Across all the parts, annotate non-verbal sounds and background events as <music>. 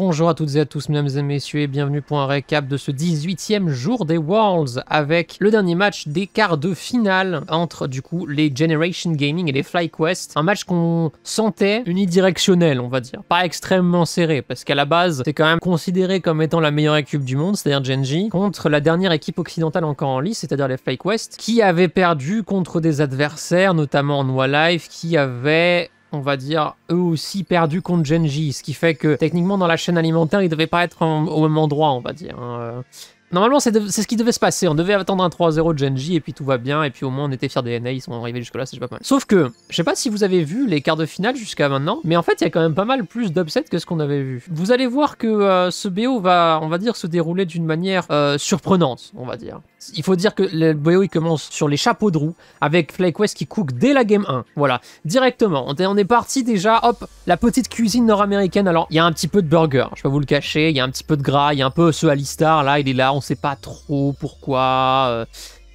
Bonjour à toutes et à tous, mesdames et messieurs, et bienvenue pour un récap de ce 18e jour des Worlds avec le dernier match des quarts de finale entre du coup les Generation Gaming et les FlyQuest. Un match qu'on sentait unidirectionnel, on va dire, pas extrêmement serré parce qu'à la base c'est quand même considéré comme étant la meilleure équipe du monde, c'est-à-dire Genji, contre la dernière équipe occidentale encore en lice, c'est-à-dire les FlyQuest, qui avait perdu contre des adversaires, notamment en Life, qui avait on va dire, eux aussi perdus contre Genji, ce qui fait que techniquement dans la chaîne alimentaire, ils devaient pas être au même endroit, on va dire. Hein, euh. Normalement, c'est ce qui devait se passer. On devait attendre un 3-0 de Genji et puis tout va bien. Et puis au moins, on était fiers des NA. Ils sont arrivés jusque-là, c'est pas mal. Sauf que, je sais pas si vous avez vu les quarts de finale jusqu'à maintenant, mais en fait, il y a quand même pas mal plus d'upsets que ce qu'on avait vu. Vous allez voir que euh, ce BO va, on va dire, se dérouler d'une manière euh, surprenante, on va dire. Il faut dire que le BO, il commence sur les chapeaux de roue avec FlyQuest qui cook dès la game 1. Voilà, directement. On est, on est parti déjà, hop, la petite cuisine nord-américaine. Alors, il y a un petit peu de burger, je peux vous le cacher. Il y a un petit peu de gras, il y a un peu ce Alistar là, il est là on sait pas trop pourquoi. Euh,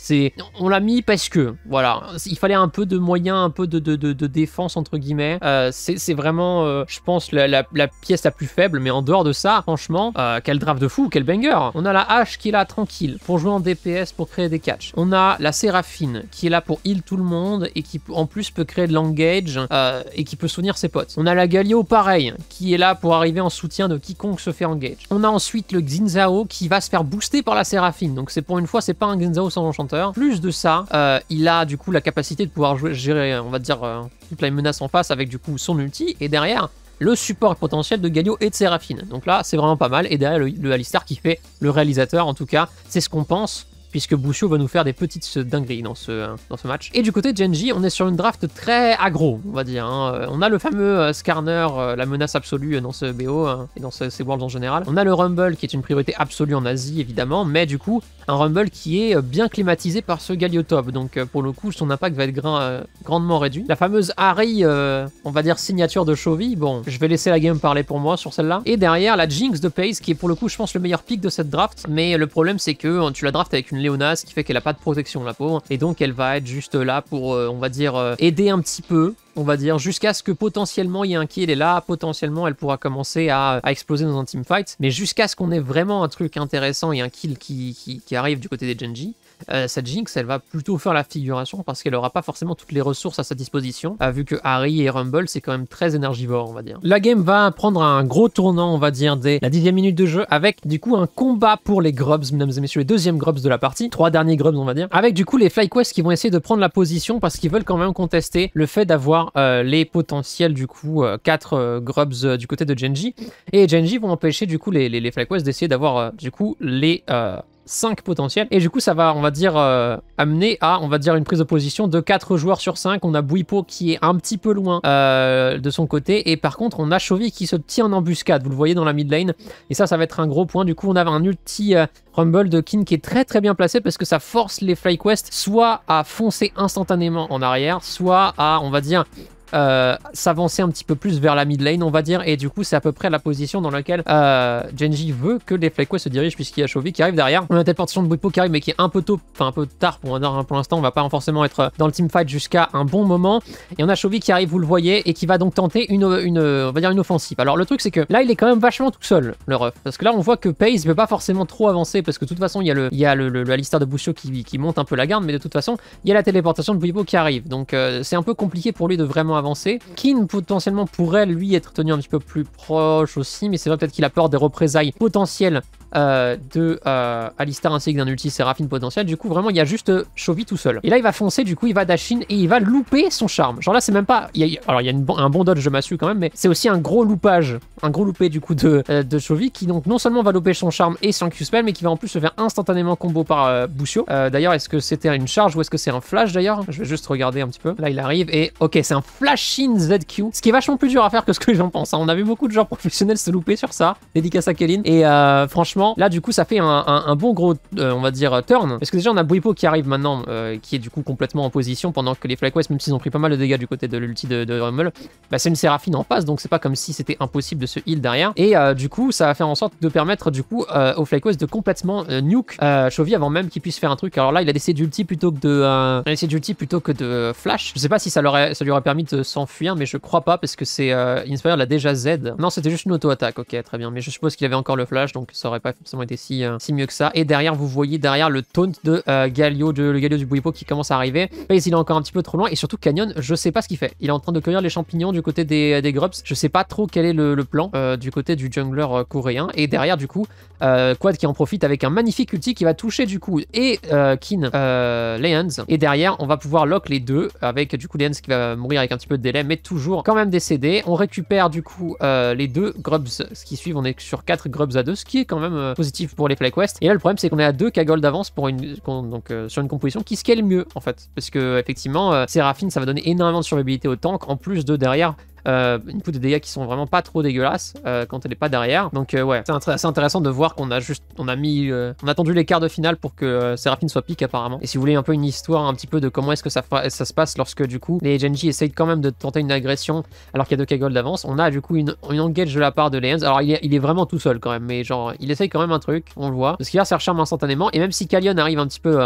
c'est, on l'a mis parce que, voilà, il fallait un peu de moyens, un peu de, de, de, défense entre guillemets. Euh, c'est vraiment, euh, je pense, la, la, pièce la plus faible. Mais en dehors de ça, franchement, euh, quel draft de fou, quel banger. On a la hache qui est là tranquille pour jouer en DPS, pour créer des catchs. On a la séraphine qui est là pour heal tout le monde et qui en plus peut créer de l'engage euh, et qui peut soutenir ses potes. On a la Galio pareil qui est là pour arriver en soutien de quiconque se fait engage. On a ensuite le Xinzao qui va se faire booster par la séraphine. Donc c'est pour une fois, c'est pas un Xinzao sans enchantement plus de ça, euh, il a du coup la capacité de pouvoir jouer, gérer, on va dire, euh, toute la menace en face avec du coup son ulti. Et derrière, le support potentiel de Galio et de Séraphine. Donc là, c'est vraiment pas mal. Et derrière, le, le qui fait le réalisateur, en tout cas, c'est ce qu'on pense puisque Bushio va nous faire des petites dingueries dans ce, dans ce match. Et du côté de Genji, on est sur une draft très agro, on va dire. Hein. Euh, on a le fameux euh, Scarner, euh, la menace absolue dans ce BO hein, et dans ces Worlds en général. On a le Rumble qui est une priorité absolue en Asie, évidemment, mais du coup, un Rumble qui est bien climatisé par ce Top, Donc pour le coup, son impact va être grandement réduit. La fameuse Harry, on va dire signature de Chovy, bon, je vais laisser la game parler pour moi sur celle-là. Et derrière, la Jinx de Pace qui est pour le coup, je pense, le meilleur pick de cette draft. Mais le problème, c'est que hein, tu la draftes avec une une qui fait qu'elle a pas de protection, la pauvre. Et donc, elle va être juste là pour, euh, on va dire, euh, aider un petit peu on va dire, jusqu'à ce que potentiellement il y ait un kill et là, potentiellement, elle pourra commencer à, exploser dans un teamfight. Mais jusqu'à ce qu'on ait vraiment un truc intéressant et un kill qui arrive du côté des Genji, euh, cette Jinx, elle va plutôt faire la figuration parce qu'elle aura pas forcément toutes les ressources à sa disposition, euh, vu que Harry et Rumble, c'est quand même très énergivore, on va dire. La game va prendre un gros tournant, on va dire, dès la dixième minute de jeu, avec du coup un combat pour les Grubs, mesdames et messieurs, les deuxièmes Grubs de la partie, trois derniers Grubs, on va dire, avec du coup les FlyQuest qui vont essayer de prendre la position parce qu'ils veulent quand même contester le fait d'avoir euh, les potentiels, du coup, quatre Grubs du côté de Genji, et Genji vont empêcher, du coup, les, les, les d'essayer d'avoir, du coup, les 5 potentiels. Et du coup, ça va, on va dire, euh, amener à, on va dire, une prise de position de 4 joueurs sur 5. On a Bouipo qui est un petit peu loin euh, de son côté. Et par contre, on a Chovy qui se tient en embuscade. Vous le voyez dans la mid lane. Et ça, ça va être un gros point. Du coup, on avait un ulti euh, Rumble de Kin qui est très très bien placé parce que ça force les FlyQuest soit à foncer instantanément en arrière, soit à, on va dire, euh, s'avancer un petit peu plus vers la mid lane, on va dire. Et du coup, c'est à peu près la position dans laquelle euh, Genji veut que les Flequois se dirigent, puisqu'il y a Chovy qui arrive derrière. On a téléportation de Bwipo qui arrive, mais qui est un peu tôt, enfin un peu tard pour, un, l'instant. On va pas forcément être euh, dans le team fight jusqu'à un bon moment. Et on a Chovy qui arrive, vous le voyez, et qui va donc tenter une, une, on va dire une offensive. Alors le truc, c'est que là, il est quand même vachement tout seul, le ref. Parce que là, on voit que Pace veut pas forcément trop avancer, parce que de toute façon, il y a le, il y a le, de Boucho qui, monte un peu la garde, mais de toute façon, il y a la téléportation de Bwipo qui arrive. Donc c'est un peu compliqué pour lui de vraiment avancé. qui potentiellement pourrait lui être tenu un petit peu plus proche aussi, mais c'est vrai peut-être qu'il a peur des représailles potentielles euh, de euh, Alistar ainsi que d'un ulti Séraphine potentiel. Du coup, vraiment, il y a juste Chovy tout seul. Et là, il va foncer, du coup, il va dashin et il va louper son charme. Genre là, c'est même pas. Alors, il y a une... un bon dodge je m'assure quand même, mais c'est aussi un gros loupage, un gros loupé du coup de, euh, de Chovy qui donc non seulement va louper son charme et son Q-spell, mais qui va en plus se faire instantanément combo par Boussio. d'ailleurs, est-ce que c'était une charge ou est-ce que c'est un flash d'ailleurs Je vais juste regarder un petit peu. Là, il arrive et ok, c'est un flash machine ZQ, ce qui est vachement plus dur à faire que ce que j'en pense. Hein. On a vu beaucoup de gens professionnels se louper sur ça, dédicace à Kéline. Et euh, franchement, là du coup, ça fait un, bon gros, euh, on va dire, euh, turn. Parce que déjà, on a Buipo qui arrive maintenant, qui est du coup complètement en position, pendant que les Flakewest, même s'ils ont pris pas mal de dégâts du côté de l'ulti de, de, bah, c'est une Séraphine en face, donc c'est pas comme si c'était impossible de se heal derrière. Et du coup, ça va faire en sorte de permettre du coup aux Flakewest de complètement nuke Chovy avant même qu'il puisse faire un truc. Alors là, il a laissé d'ulti plutôt que de... il a plutôt que de flash. Je sais pas si ça, leur ça lui aurait permis de s'enfuir, mais je crois pas parce que c'est euh, Inspire l'a déjà Z. Non, c'était juste une auto-attaque, ok, très bien. Mais je suppose qu'il avait encore le flash, donc ça aurait pas forcément été si, euh, si mieux que ça. Et derrière, vous voyez derrière le taunt de euh, Galio, de, le Galio du Bouipo qui commence à arriver. Mais il est encore un petit peu trop loin. Et surtout, Canyon, je sais pas ce qu'il fait. Il est en train de cueillir les champignons du côté des, des grubs. Je sais pas trop quel est le, plan du côté du jungler coréen. Et derrière, du coup, Quad qui en profite avec un magnifique ulti qui va toucher du coup et Kin Leans. Et derrière, on va pouvoir lock les deux avec du coup Leans qui va mourir avec un petit peu de délai, mais toujours quand même décédé On récupère du coup euh, les deux grubs, ce qui suivent, on est sur quatre grubs à deux ce qui est quand même euh, positif pour les FlyQuest. Et là, le problème, c'est qu'on est à deux cagoles d'avance pour une, donc, euh, sur une composition qui scale mieux en fait. Parce que effectivement, Séraphine, ça va donner énormément de survivabilité au tank, en plus de derrière euh, une coup de dégâts qui sont vraiment pas trop dégueulasses euh, quand elle est pas derrière. Donc euh, ouais, c'est assez intéressant de voir qu'on a juste, on a mis, euh, on a attendu les quarts de finale pour que Seraphine soit pique apparemment. Et si vous voulez un peu une histoire un petit peu de comment est-ce que ça, ça se passe lorsque du coup les Genji essayent quand même de tenter une agression alors qu'il y a deux Kagol d'avance, on a du coup une, une, engage de la part de Lens. Alors il est, il est, vraiment tout seul quand même, mais genre il essaye quand même un truc, on le voit. Parce qu'il a c'est instantanément et même si Kalion arrive un petit peu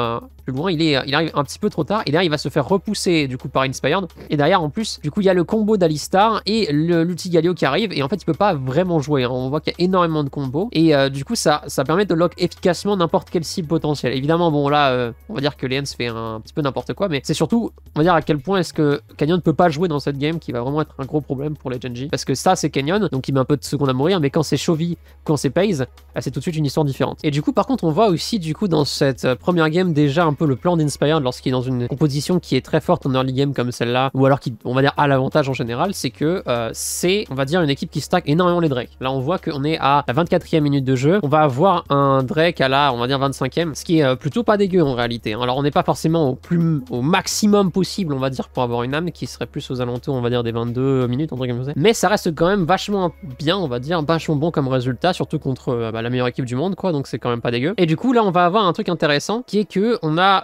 plus loin, il, est, il arrive un petit peu trop tard et derrière il va se faire repousser du coup par Inspired. Et derrière en plus, du coup il y a le combo d'Alistar et l'outil Galio qui arrive. Et en fait, il peut pas vraiment jouer. Hein. On voit qu'il y a énormément de combos. Et euh, du coup, ça, ça permet de lock efficacement n'importe quelle cible potentielle. Évidemment, bon, là, euh, on va dire que se fait un petit peu n'importe quoi. Mais c'est surtout, on va dire à quel point est-ce que Canyon ne peut pas jouer dans cette game qui va vraiment être un gros problème pour les Genji. Parce que ça, c'est Canyon. Donc, il met un peu de seconde à mourir. Mais quand c'est Chovy, quand c'est Pays, bah, c'est tout de suite une histoire différente. Et du coup, par contre, on voit aussi, du coup, dans cette euh, première game, déjà un peu le plan d'Inspire lorsqu'il est dans une composition qui est très forte en early game comme celle-là, ou alors qui, on va dire, à l'avantage en général, c'est que euh, c'est, on va dire, une équipe qui stack énormément les drakes. Là, on voit qu'on est à la 24e minute de jeu. On va avoir un Drake à la, on va dire, 25e, ce qui est euh, plutôt pas dégueu en réalité. Hein. Alors, on n'est pas forcément au, plus, au maximum possible, on va dire, pour avoir une âme qui serait plus aux alentours, on va dire, des 22 minutes, entre guillemets. Mais ça reste quand même vachement bien, on va dire, vachement bon comme résultat, surtout contre euh, bah, la meilleure équipe du monde, quoi. Donc, c'est quand même pas dégueu. Et du coup, là, on va avoir un truc intéressant qui est que on a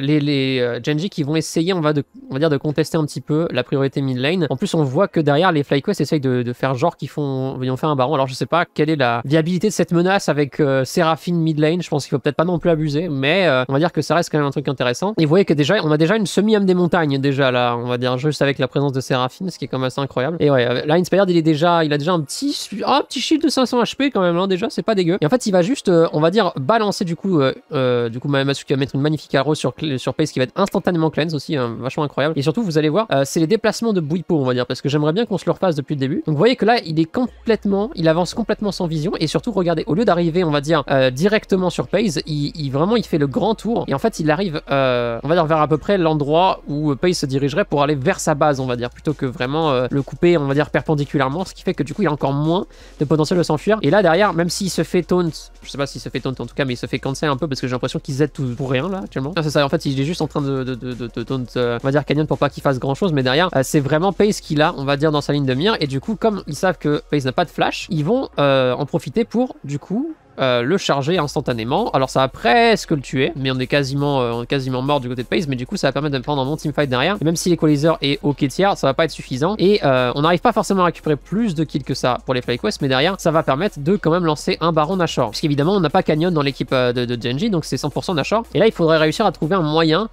les, les Genji qui vont essayer, on va, de, dire, de contester un petit peu la priorité mid lane. En plus, on voit que derrière, les FlyQuest essayent de, faire genre qu'ils font, ils ont un baron. Alors, je sais pas quelle est la viabilité de cette menace avec euh, Seraphine mid lane, Je pense qu'il faut peut-être pas non plus abuser, mais euh, on va dire que ça reste quand même un truc intéressant. Et vous voyez que déjà, on a déjà une semi-âme des montagnes, déjà là, on va dire, juste avec la présence de Séraphine, ce qui est quand même assez incroyable. Et ouais, euh, là, Inspired, il est déjà, il a déjà un petit, un petit shield de 500 HP quand même, là, hein, déjà, c'est pas dégueu. Et en fait, il va juste, on va dire, balancer du coup, du coup, qui va mettre une magnifique arrow sur, sur Pace qui va être instantanément cleanse aussi, hein, vachement incroyable. Et surtout, vous allez voir, c'est les déplacements de Bouipo, on va dire, parce que j'aimerais bien qu'on se le refasse depuis le début. Donc vous voyez que là, il est complètement, il avance complètement sans vision et surtout, regardez, au lieu d'arriver, on va dire, euh, directement sur Pace, il, vraiment, il fait le grand tour et en fait, il arrive, euh, on va dire, vers à peu près l'endroit où euh, Pace se dirigerait pour aller vers sa base, on va dire, plutôt que vraiment le couper, on va dire, perpendiculairement, ce qui fait que du coup, il a encore moins de potentiel de s'enfuir. Et là, derrière, même s'il se fait taunt, je sais pas s'il se fait taunt en tout cas, mais il se fait cancel un peu parce que j'ai l'impression qu'ils zette tout pour rien là actuellement. Ah, c'est ça, en fait, il est juste en train de, de, de, de taunt, on va dire, Canyon pour pas qu'il fasse grand chose, mais derrière, c'est vraiment Pace qu'il a, on va dire, dans sa ligne de mire. Et du coup, comme ils savent que pays n'a pas de flash, ils vont euh, en profiter pour, du coup, euh, le charger instantanément. Alors ça va presque le tuer, mais on est quasiment, euh, quasiment mort du côté de Pace, mais du coup ça va permettre de me prendre un bon teamfight derrière. même si l'Equalizer est quai tiers, ça va pas être suffisant. Et on n'arrive pas forcément à récupérer plus de kills que ça pour les Fly Quest, mais derrière ça va permettre de quand même lancer un Baron Nashor. Puisqu'évidemment on n'a pas Canyon dans l'équipe de, de Genji, donc c'est 100% Nashor. Et là il faudrait réussir à trouver un moyen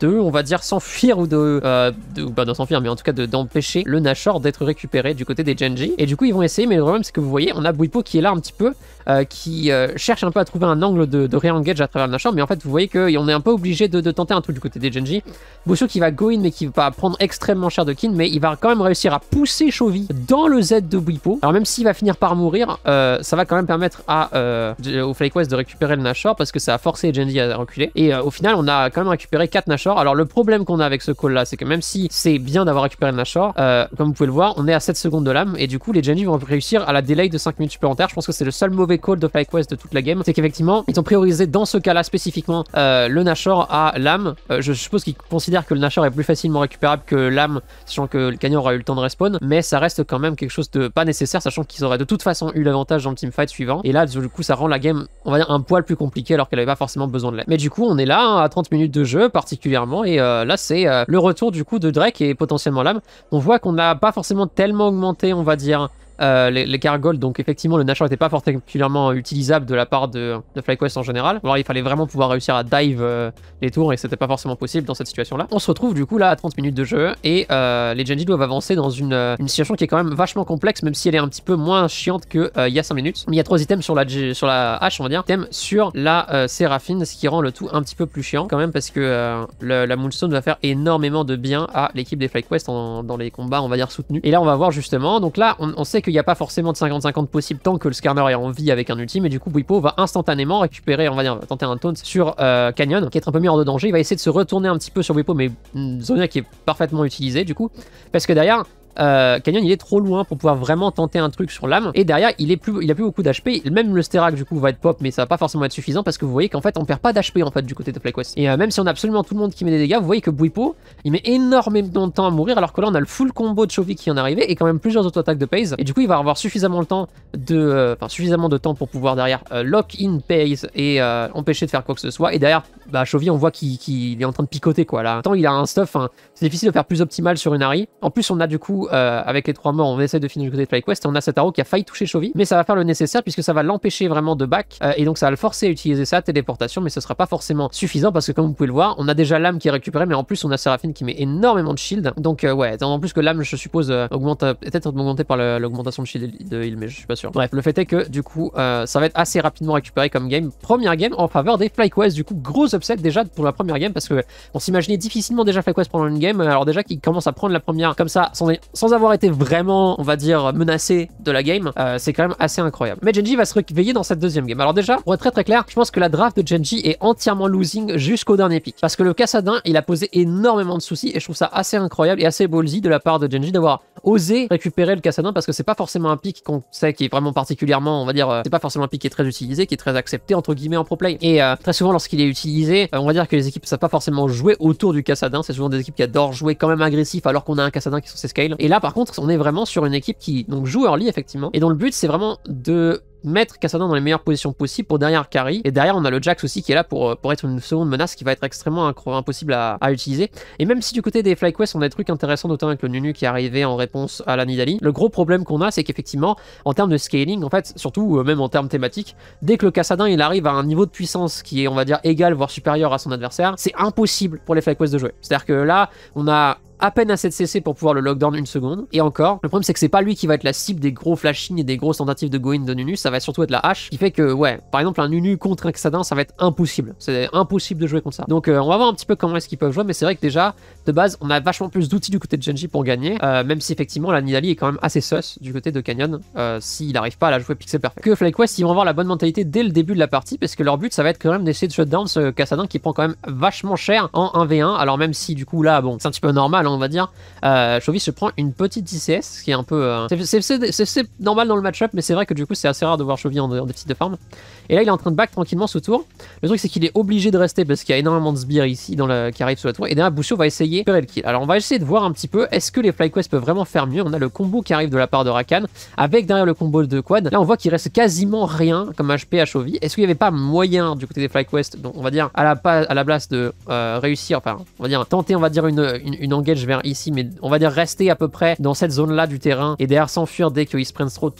de, on va dire, s'enfuir ou de, euh, de s'enfuir, mais en tout cas d'empêcher le Nashor d'être récupéré du côté des Genji. Et du coup, ils vont essayer, mais le problème, c'est que vous voyez, on a Bwipo qui est là un petit peu, euh, qui euh, cherche un peu à trouver un angle de, de re-engage à travers le Nashor, mais en fait, vous voyez qu'on est un peu obligé de, tenter un truc du côté des Genji. Bosho qui va go in, mais qui va prendre extrêmement cher de Kin, mais il va quand même réussir à pousser Chovy dans le Z de Bwipo. Alors, même s'il va finir par mourir, euh, ça va quand même permettre à, au Flake West de récupérer le Nashor parce que ça a forcé Genji à reculer. Et au final, on a quand même récupéré 4 alors le problème qu'on a avec ce call là, c'est que même si c'est bien d'avoir récupéré le Nashor, euh, comme vous pouvez le voir, on est à 7 secondes de l'âme et du coup les Genji vont réussir à la delay de 5 minutes supplémentaires. Je pense que c'est le seul mauvais call de PyQuest de toute la game. C'est qu'effectivement, ils ont priorisé dans ce cas là spécifiquement euh, le Nashor à l'âme. Euh, je suppose qu'ils considèrent que le Nashor est plus facilement récupérable que l'âme, sachant que le canyon aura eu le temps de respawn, mais ça reste quand même quelque chose de pas nécessaire, sachant qu'ils auraient de toute façon eu l'avantage dans le teamfight suivant. Et là, du coup, ça rend la game, on va dire, un poil plus compliqué alors qu'elle avait pas forcément besoin de l'aide. Mais du coup, on est là hein, à 30 minutes de jeu, particulièrement et euh, là, c'est euh, le retour du coup de Drake et potentiellement l'âme. On voit qu'on n'a pas forcément tellement augmenté, on va dire, euh, les, les donc effectivement le Nashor n'était pas particulièrement utilisable de la part de, de FlyQuest en général. Alors il fallait vraiment pouvoir réussir à dive euh, les tours et c'était pas forcément possible dans cette situation là. On se retrouve du coup là à 30 minutes de jeu et euh, les Genji doivent avancer dans une, situation qui est quand même vachement complexe même si elle est un petit peu moins chiante que il y a 5 minutes. Mais il y a trois items sur la, sur la hache on va dire, items sur la Séraphine ce qui rend le tout un petit peu plus chiant quand même parce que la Moonstone va faire énormément de bien à l'équipe des FlyQuest dans les combats on va dire soutenus. Et là on va voir justement, donc là on sait que il n'y a pas forcément de 50-50 possible tant que le scanner est en vie avec un ultime. Et du coup, Bwipo va instantanément récupérer, on va dire, tenter un taunt sur euh, Canyon, qui est un peu mis hors de danger. Il va essayer de se retourner un petit peu sur Bwipo, mais zone qui est parfaitement utilisée du coup. Parce que derrière, euh, Canyon il est trop loin pour pouvoir vraiment tenter un truc sur l'âme. Et derrière, il, est plus, il a plus beaucoup d'HP. Même le Sterak du coup va être pop, mais ça va pas forcément être suffisant parce que vous voyez qu'en fait on perd pas d'HP en fait du côté de PlayQuest. Et euh, même si on a absolument tout le monde qui met des dégâts, vous voyez que Buipo il met énormément de temps à mourir alors que là on a le full combo de Chovy qui en est et quand même plusieurs auto-attaques de Paze. Et du coup il va avoir suffisamment le temps de. Euh, enfin suffisamment de temps pour pouvoir derrière lock-in Paze et empêcher de faire quoi que ce soit. Et derrière, bah Chovy on voit qu'il est en train de picoter quoi là. Tant il a un stuff, c'est difficile de faire plus optimal sur une Harry. En plus on a du coup euh, avec les trois morts, on essaie de finir du côté de FlyQuest on a cet arrow qui a failli toucher Chovy, mais ça va faire le nécessaire puisque ça va l'empêcher vraiment de back euh, et donc ça va le forcer à utiliser sa téléportation, mais ce sera pas forcément suffisant parce que comme vous pouvez le voir, on a déjà l'âme qui est récupérée, mais en plus on a Seraphine qui met énormément de shield. Donc euh, ouais, en plus que l'âme, je suppose, augmente peut-être augmentée par l'augmentation de shield de heal, mais je suis pas sûr. Bref, le fait est que du coup, ça va être assez rapidement récupéré comme game. Première game en faveur des FlyQuest, du coup, gros upset déjà pour la première game parce que on s'imaginait difficilement déjà FlyQuest pendant une game, alors déjà qu'il commence à prendre la première comme ça sans sans avoir été vraiment, on va dire, menacé de la game, euh, c'est quand même assez incroyable. Mais Genji va se réveiller dans cette deuxième game. Alors déjà, pour être très très clair, je pense que la draft de Genji est entièrement losing jusqu'au dernier pic, Parce que le Cassadin, il a posé énormément de soucis et je trouve ça assez incroyable et assez ballsy de la part de Genji d'avoir osé récupérer le Cassadin parce que c'est pas forcément un pic qu'on sait qui est vraiment particulièrement, on va dire, euh, c'est pas forcément un pic qui est très utilisé, qui est très accepté entre guillemets en pro play. Et euh, très souvent lorsqu'il est utilisé, on va dire que les équipes ne savent pas forcément jouer autour du Cassadin. C'est souvent des équipes qui adorent jouer quand même agressif alors qu'on a un Cassadin qui sont ses scales et là, par contre, on est vraiment sur une équipe qui joue early, effectivement, et dont le but, c'est vraiment de mettre Cassadin dans les meilleures positions possibles pour derrière Carrie. Et derrière, on a le Jax aussi qui est là pour, euh, être une seconde menace qui va être extrêmement impossible à, utiliser. Et même si du côté des FlyQuest, on a des trucs intéressants, notamment avec le Nunu qui est arrivé en réponse à la Nidali, le gros problème qu'on a, c'est qu'effectivement, en termes de scaling, en fait, surtout euh, même en termes thématiques, dès que le Cassadin il arrive à un niveau de puissance qui est, on va dire, égal voire supérieur à son adversaire, c'est impossible pour les FlyQuest de jouer. C'est-à-dire que là, on a à peine assez de CC pour pouvoir le lockdown une seconde. Et encore, le problème c'est que c'est pas lui qui va être la cible des gros flashings et des grosses tentatives de go-in de Nunu, ça va surtout être la hache, qui fait que, ouais, par exemple, un Nunu contre un Kassadin, ça va être impossible. C'est impossible de jouer contre ça. Donc euh, on va voir un petit peu comment est-ce qu'ils peuvent jouer, mais c'est vrai que déjà, de base, on a vachement plus d'outils du côté de Genji pour gagner, euh, même si effectivement la Nidali est quand même assez sus du côté de Canyon, euh, s'il n'arrive pas à la jouer pixel parfait Que FlyQuest, ils vont avoir la bonne mentalité dès le début de la partie, parce que leur but, ça va être quand même d'essayer de shutdown ce Kassadin qui prend quand même vachement cher en 1v1, alors même si du coup là, bon, c'est un petit peu normal, hein, on va dire, euh, se prend une petite ICS, ce qui est un peu... Euh, c'est normal dans le match-up, mais c'est vrai que du coup, c'est assez rare de voir Chauvis en, des déficit de farm. Et là, il est en train de back tranquillement sous tour. Le truc, c'est qu'il est obligé de rester parce qu'il y a énormément de sbires ici dans la, qui arrivent sous la tour. Et derrière, Bouchot va essayer de le kill. Alors, on va essayer de voir un petit peu, est-ce que les FlyQuest peuvent vraiment faire mieux On a le combo qui arrive de la part de Rakan, avec derrière le combo de Quad. Là, on voit qu'il reste quasiment rien comme HP à Chauvis. Est-ce qu'il n'y avait pas moyen du côté des FlyQuest, donc on va dire à la, à la place de euh, réussir, enfin, on va dire tenter, on va dire une, une engage je ici, mais on va dire rester à peu près dans cette zone-là du terrain et derrière s'enfuir dès qu'ils se prennent trop de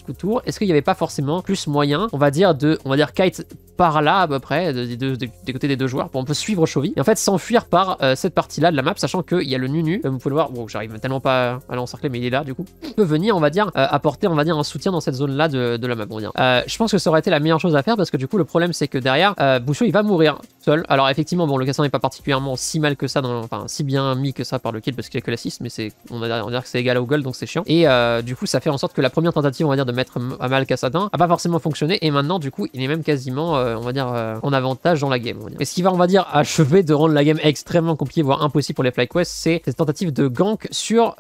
est-ce qu'il n'y avait pas forcément plus moyen, on va dire, de, on va dire, kite par là à peu près, des côtés des deux joueurs, pour on peut suivre Chovy, et en fait s'enfuir par euh, cette partie-là de la map, sachant qu'il y a le Nunu, comme vous pouvez le voir, bon, j'arrive tellement pas à l'encercler, mais il est là du coup, il peut venir, on va dire, euh, apporter, on va dire, un soutien dans cette zone-là de, la map, on va euh, je pense que ça aurait été la meilleure chose à faire, parce que du coup, le problème, c'est que derrière, Bouchot, il va mourir. Alors effectivement, bon, le cassin n'est pas particulièrement si mal que ça, dans, enfin si bien mis que ça par le kill parce qu'il a que la 6, mais c'est, on va dire, que c'est égal au goal, donc c'est chiant. Et euh, du coup, ça fait en sorte que la première tentative, on va dire, de mettre à mal Cassadin a pas forcément fonctionné. Et maintenant, du coup, il est même quasiment, euh, on va dire, euh, en avantage dans la game. On Et ce qui va, on va dire, achever de rendre la game extrêmement compliquée, voire impossible pour les FlyQuest, c'est cette tentative de gank sur,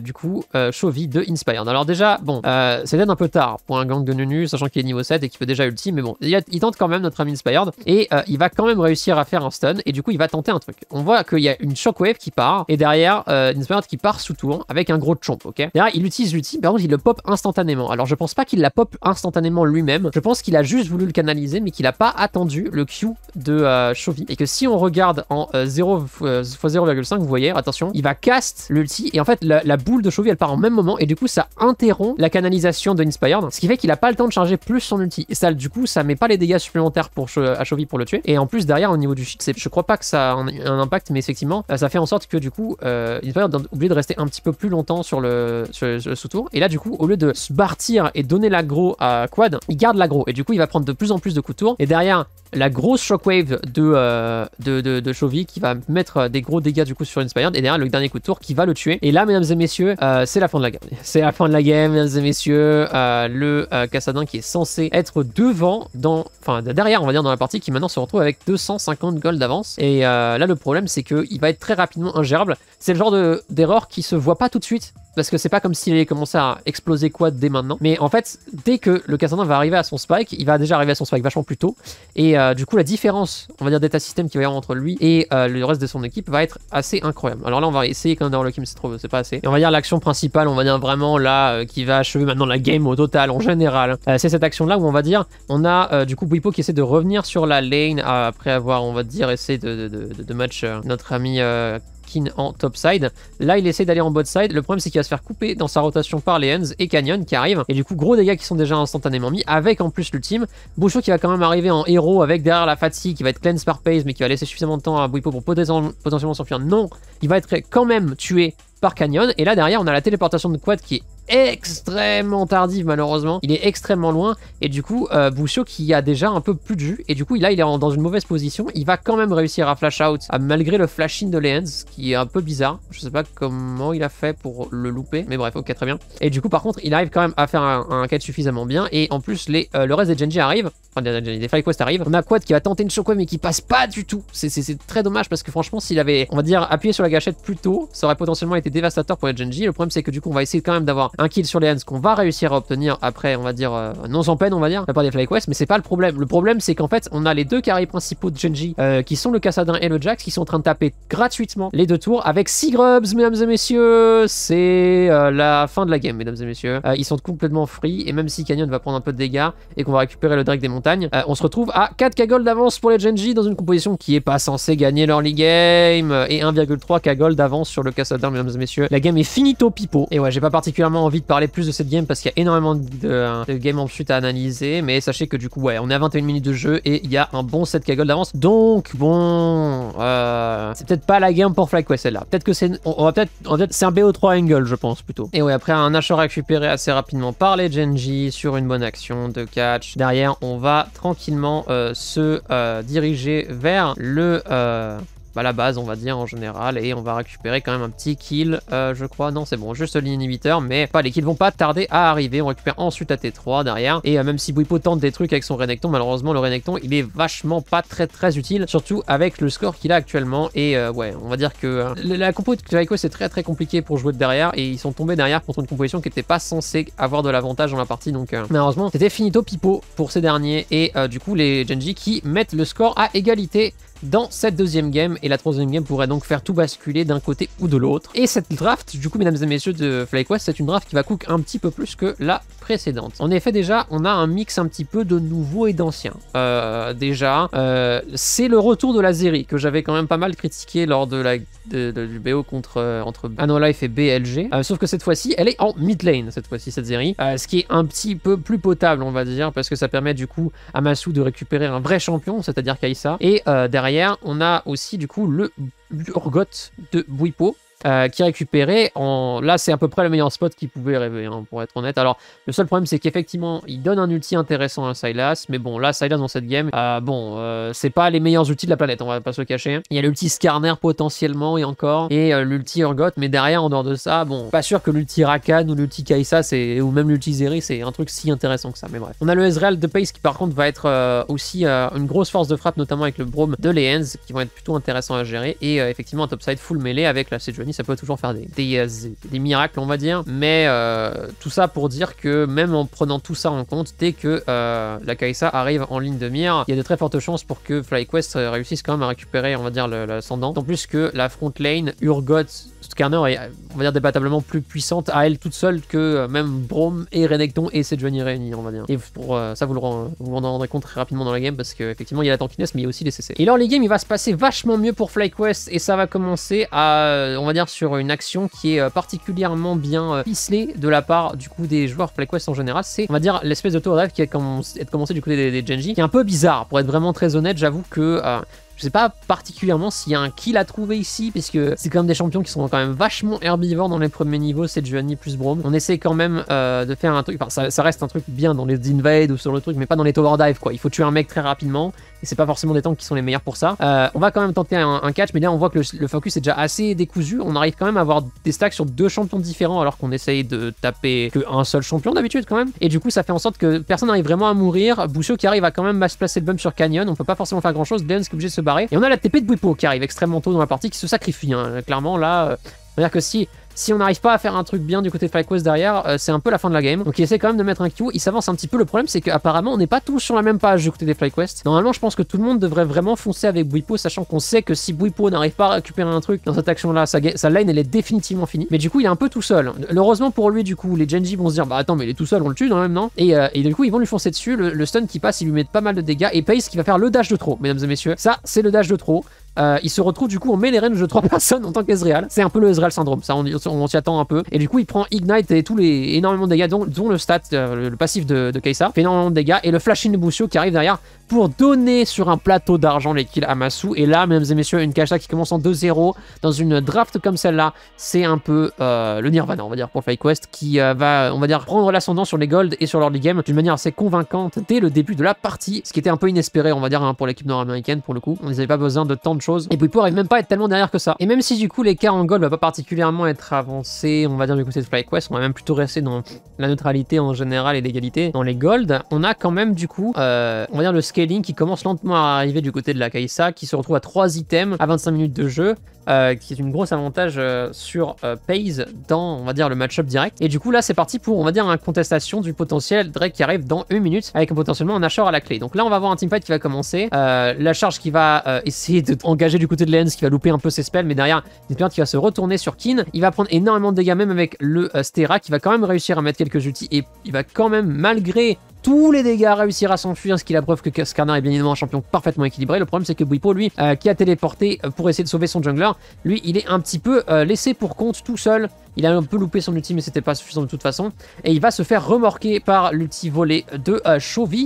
du coup, Chovy de Inspired. Alors déjà, bon, c'est peut un peu tard pour un gank de Nunu, sachant qu'il est niveau 7 et qu'il peut déjà ulti, mais bon, il, tente quand même notre ami Inspired et il va quand même réussir à faire un stun et du coup il va tenter un truc. On voit qu'il y a une shockwave qui part et derrière euh, une qui part sous tour avec un gros chomp, ok Derrière il utilise l'ulti, par contre il le pop instantanément. Alors je pense pas qu'il la pop instantanément lui-même, je pense qu'il a juste voulu le canaliser mais qu'il a pas attendu le Q de euh, et que si on regarde en 0 euh, x 0,5 vous voyez, attention, il va cast l'ulti et en fait la, boule de Chovy elle part en même moment et du coup ça interrompt la canalisation de Inspired, ce qui fait qu'il a pas le temps de charger plus son ulti et ça du coup ça met pas les dégâts supplémentaires pour à Chovy pour le tuer et en plus, derrière, au niveau du shit, je crois pas que ça a un, impact, mais effectivement, euh, ça fait en sorte que du coup, euh, il va de rester un petit peu plus longtemps sur le, sous-tour. Et là, du coup, au lieu de se partir et donner l'aggro à Quad, il garde l'aggro. Et du coup, il va prendre de plus en plus de coups de tour. Et derrière, la grosse shockwave de, euh, de, de, de, Chovy qui va mettre des gros dégâts du coup sur une Inspired et derrière le dernier coup de tour qui va le tuer. Et là, mesdames et messieurs, euh, c'est la fin de la game. C'est la fin de la game, mesdames et messieurs. le Cassadin qui est censé être devant, dans, enfin derrière, on va dire, dans la partie qui maintenant se retrouve avec 250 gold d'avance. Et euh, là, le problème, c'est qu'il va être très rapidement ingérable. C'est le genre d'erreur qui se voit pas tout de suite parce que c'est pas comme s'il allait commencer à exploser quoi dès maintenant. Mais en fait, dès que le Cassandra va arriver à son spike, il va déjà arriver à son spike vachement plus tôt. Et euh, du coup, la différence, on va dire, d'état système qui va y avoir entre lui et euh, le reste de son équipe va être assez incroyable. Alors là, on va essayer quand même le Kim, c'est trop, c'est pas assez. Et on va dire l'action principale, on va dire vraiment là, euh, qui va achever maintenant la game au total en général. c'est cette action-là où on va dire, on a du coup Bwipo qui essaie de revenir sur la lane après avoir, on va dire, essayé de, de, de match notre ami Kin en side Là, il essaie d'aller en bot side. Le problème, c'est qu'il va se faire couper dans sa rotation par les et Canyon qui arrivent. Et du coup, gros dégâts qui sont déjà instantanément mis, avec en plus l'ultime. Bouchot qui va quand même arriver en héros avec derrière la fatigue, qui va être cleanse par Pace, mais qui va laisser suffisamment de temps à Bouipo pour potentiellement s'enfuir. Non, il va être quand même tué par Canyon. Et là, derrière, on a la téléportation de Quad qui est extrêmement tardive malheureusement. Il est extrêmement loin et du coup euh, qui a déjà un peu plus de jus et du coup là il est dans une mauvaise position. Il va quand même réussir à flash out malgré le flash in de Lehens qui est un peu bizarre. Je sais pas comment il a fait pour le louper mais bref ok très bien. Et du coup par contre il arrive quand même à faire un, un catch suffisamment bien et en plus les, euh, le reste des Genji arrive. Enfin des, des FlyQuest arrive. On a Quad qui va tenter une Shockwave mais qui passe pas du tout. C'est très dommage parce que franchement s'il avait on va dire appuyé sur la gâchette plus tôt ça aurait potentiellement été dévastateur pour les Genji. Le problème c'est que du coup on va essayer quand même d'avoir un kill sur les hands qu'on va réussir à obtenir après, on va dire, euh, non sans peine, on va dire, la part des FlyQuest, mais c'est pas le problème. Le problème, c'est qu'en fait, on a les deux carrés principaux de Genji, euh, qui sont le Cassadin et le Jax, qui sont en train de taper gratuitement les deux tours avec 6 grubs, mesdames et messieurs. C'est euh, la fin de la game, mesdames et messieurs. ils sont complètement free, et même si Canyon va prendre un peu de dégâts et qu'on va récupérer le Drake des montagnes, on se retrouve à 4 kagol d'avance pour les Genji dans une composition qui est pas censée gagner leur league game, et 1,3 kagol d'avance sur le Cassadin, mesdames et messieurs. La game est finito pipo. Et ouais, j'ai pas particulièrement envie de parler plus de cette game parce qu'il y a énormément de, game ensuite à analyser. Mais sachez que du coup, ouais, on est à 21 minutes de jeu et il y a un bon set cagole d'avance. Donc, bon, euh, c'est peut-être pas la game pour FlyQuest celle-là. Peut-être que c'est, on, va peut-être, fait c'est un BO3 angle, je pense plutôt. Et ouais, après un achat récupéré assez rapidement par les Genji sur une bonne action de catch. Derrière, on va tranquillement euh, se euh, diriger vers le euh, bah, la base, on va dire, en général, et on va récupérer quand même un petit kill, euh, je crois. Non, c'est bon, juste l'inhibiteur, mais pas les kills vont pas tarder à arriver. On récupère ensuite à T3 derrière, et euh, même si Bwipo tente des trucs avec son Renekton, malheureusement, le Renekton, il est vachement pas très très utile, surtout avec le score qu'il a actuellement, et euh, ouais, on va dire que la compo de Clerico, c'est très très compliqué pour jouer de derrière, et ils sont tombés derrière contre une composition qui était pas censée avoir de l'avantage dans la partie, donc malheureusement, c'était finito pipo pour ces derniers, et du coup, les Genji qui mettent le score à égalité dans cette deuxième game et la troisième game pourrait donc faire tout basculer d'un côté ou de l'autre. Et cette draft, du coup, mesdames et messieurs de FlyQuest, c'est une draft qui va cook un petit peu plus que la précédente. En effet, déjà, on a un mix un petit peu de nouveau et d'ancien. Euh, déjà, euh, c'est le retour de la Zeri que j'avais quand même pas mal critiqué lors de la du BO contre euh, entre Anolife et BLG. Euh, sauf que cette fois-ci, elle est en mid lane cette fois-ci cette Zeri, ce qui est un petit peu plus potable, on va dire, parce que ça permet du coup à Masu de récupérer un vrai champion, c'est-à-dire Kaisa, et derrière on a aussi du coup le burgote de Bouipo, euh, qui récupérait. En... Là, c'est à peu près le meilleur spot qu'il pouvait rêver, hein, pour être honnête. Alors, le seul problème, c'est qu'effectivement, il donne un ulti intéressant à Silas, mais bon, là, Silas dans cette game, euh, bon, euh, c'est pas les meilleurs outils de la planète, on va pas se le cacher. Il y a l'ulti Scarner potentiellement, et encore, et l'ulti Urgot, mais derrière, en dehors de ça, bon, pas sûr que l'ulti Rakan ou l'ulti Kaisa, ou même l'ulti Zeri, c'est un truc si intéressant que ça, mais bref. On a le Ezreal de Pace qui, par contre, va être aussi une grosse force de frappe, notamment avec le Brome de Lehens, qui vont être plutôt intéressants à gérer, et effectivement, un topside full mêlé avec la Sejuani ça peut toujours faire des, des, euh, miracles, on va dire. Mais euh, tout ça pour dire que même en prenant tout ça en compte, dès que euh, la Kaisa arrive en ligne de mire, il y a de très fortes chances pour que FlyQuest réussisse quand même à récupérer, on va dire, l'ascendant. en plus que la front lane, Urgot, Skarner est, on va dire, débattablement plus puissante à elle toute seule que même Brome et Renekton et Sejuani réunis, on va dire. Et pour ça, vous le rend, vous rendrez compte très rapidement dans la game parce qu'effectivement, il y a la tankiness, mais il y a aussi les CC. Et là, les games, il va se passer vachement mieux pour FlyQuest et ça va commencer à, on va dire, sur une action qui est euh, particulièrement bien euh, ficelée de la part du coup des joueurs PlayQuest en général. C'est, on va dire, l'espèce de tour qui a commencé, du coup, des, Genji, qui est un peu bizarre. Pour être vraiment très honnête, j'avoue que euh, je sais pas particulièrement s'il y a un kill à trouver ici, puisque c'est quand même des champions qui sont quand même vachement herbivores dans les premiers niveaux, c'est Giovanni plus Brome. On essaie quand même euh, de faire un truc, enfin ça, reste un truc bien dans les invades ou sur le truc, mais pas dans les tower dive quoi. Il faut tuer un mec très rapidement, et c'est pas forcément des tanks qui sont les meilleurs pour ça. Euh, on va quand même tenter un, catch, mais là on voit que le, focus est déjà assez décousu. On arrive quand même à avoir des stacks sur deux champions différents, alors qu'on essaye de taper qu'un seul champion d'habitude quand même. Et du coup ça fait en sorte que personne n'arrive vraiment à mourir. Bouchot qui arrive à quand même se placer le bump sur Canyon, on peut pas forcément faire grand chose. Dance est et on a la TP de Bwipo qui arrive extrêmement tôt dans la partie, qui se sacrifie, hein. clairement là. on euh, dire que si si on n'arrive pas à faire un truc bien du côté de FlyQuest derrière, euh, c'est un peu la fin de la game. Donc il essaie quand même de mettre un Q, il s'avance un petit peu. Le problème, c'est qu'apparemment, on n'est pas tous sur la même page du côté des FlyQuest. Normalement, je pense que tout le monde devrait vraiment foncer avec Bouipo, sachant qu'on sait que si Bouipo n'arrive pas à récupérer un truc dans cette action-là, sa, sa, lane, elle est définitivement finie. Mais du coup, il est un peu tout seul. Heureusement pour lui, du coup, les Genji vont se dire, bah attends, mais il est tout seul, on le tue le même, non et, euh, et, du coup, ils vont lui foncer dessus. Le, le, stun qui passe, il lui met pas mal de dégâts. Et Pace qui va faire le dash de trop, mesdames et messieurs. Ça, c'est le dash de trop. Euh, il se retrouve du coup en met les rênes de trois <laughs> personnes en tant qu'Ezreal. C'est un peu le Ezreal syndrome, ça on, s'y attend un peu. Et du coup il prend Ignite et tous les énormément de dégâts, dont, le stat, euh, le, passif de, de fait énormément de dégâts, et le flashing de qui arrive derrière pour donner sur un plateau d'argent les kills à Masu. Et là, mesdames et messieurs, une Kasha qui commence en 2-0 dans une draft comme celle-là, c'est un peu euh, le Nirvana, on va dire, pour Fight Quest, qui va, on va dire, prendre l'ascendant sur les Gold et sur l'early game d'une manière assez convaincante dès le début de la partie, ce qui était un peu inespéré, on va dire, hein, pour l'équipe nord-américaine pour le coup. On n'avait pas besoin de tant de et puis arrive même pas à être tellement derrière que ça. Et même si du coup l'écart en gold va pas particulièrement être avancé, on va dire du côté de FlyQuest, on va même plutôt rester dans la neutralité en général et l'égalité dans les golds, on a quand même du coup, euh, on va dire le scaling qui commence lentement à arriver du côté de la Kaisa, qui se retrouve à 3 items à 25 minutes de jeu. Euh, qui est une grosse avantage euh, sur euh, Pays dans, on va dire, le match-up direct. Et du coup, là, c'est parti pour, on va dire, une contestation du potentiel Drake qui arrive dans une minute avec potentiellement un achat à la clé. Donc là, on va voir un teamfight qui va commencer. la charge qui va essayer d'engager du côté de Lens, qui va louper un peu ses spells, mais derrière, Dispeard qui va se retourner sur Kin. Il va prendre énormément de dégâts, même avec le Stera, qui va quand même réussir à mettre quelques ultis et il va quand même, malgré tous les dégâts, réussir à s'enfuir, ce qui la preuve que Skarner est bien évidemment un champion parfaitement équilibré. Le problème, c'est que Buipo, lui, euh, qui a téléporté euh, pour essayer de sauver son jungler, lui, il est un petit peu euh, laissé pour compte tout seul il a un peu loupé son ulti, mais c'était pas suffisant de toute façon. Et il va se faire remorquer par l'ulti volé de euh,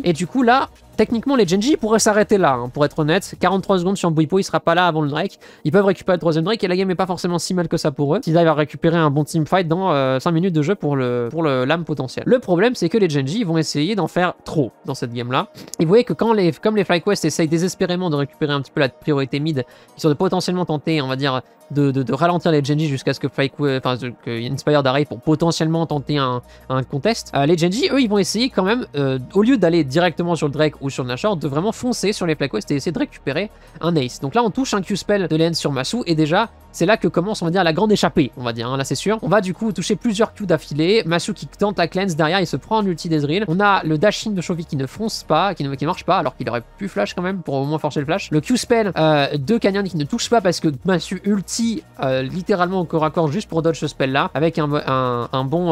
Et du coup, là, techniquement, les Genji pourraient s'arrêter là, hein, pour être honnête. 43 secondes sur Bripo, il sera pas là avant le Drake. Ils peuvent récupérer le troisième Drake et la game est pas forcément si mal que ça pour eux. S'ils arrivent récupérer un bon team fight dans 5 euh, minutes de jeu pour le pour le potentiel. Le problème, c'est que les Genji vont essayer d'en faire trop dans cette game-là. Et vous voyez que quand les, comme les FlyQuest essayent désespérément de récupérer un petit peu la priorité mid, ils sont potentiellement tentés, on va dire, de, ralentir les Genji jusqu'à ce que, Fake, enfin, que pour potentiellement tenter un, contest. Euh, les Genji, eux, ils vont essayer quand même, euh, au lieu d'aller directement sur le Drake ou sur le Nashor, de vraiment foncer sur les Plaquest et essayer de récupérer un Ace. Donc là, on touche un Q-Spell de Lens sur Masu et déjà, c'est là que commence, on va dire, la grande échappée, on va dire, hein, là c'est sûr. On va du coup toucher plusieurs Q d'affilée, Masu qui tente la cleanse derrière, il se prend ulti d'Ezreal. On a le dashing de Chovy qui ne fonce pas, qui ne marche pas, alors qu'il aurait pu flash quand même pour au moins forcer le flash. Le Q-Spell euh, de Canyon qui ne touche pas parce que Masu ult. Euh, littéralement au corps à corps juste pour dodge ce spell là avec un, bon,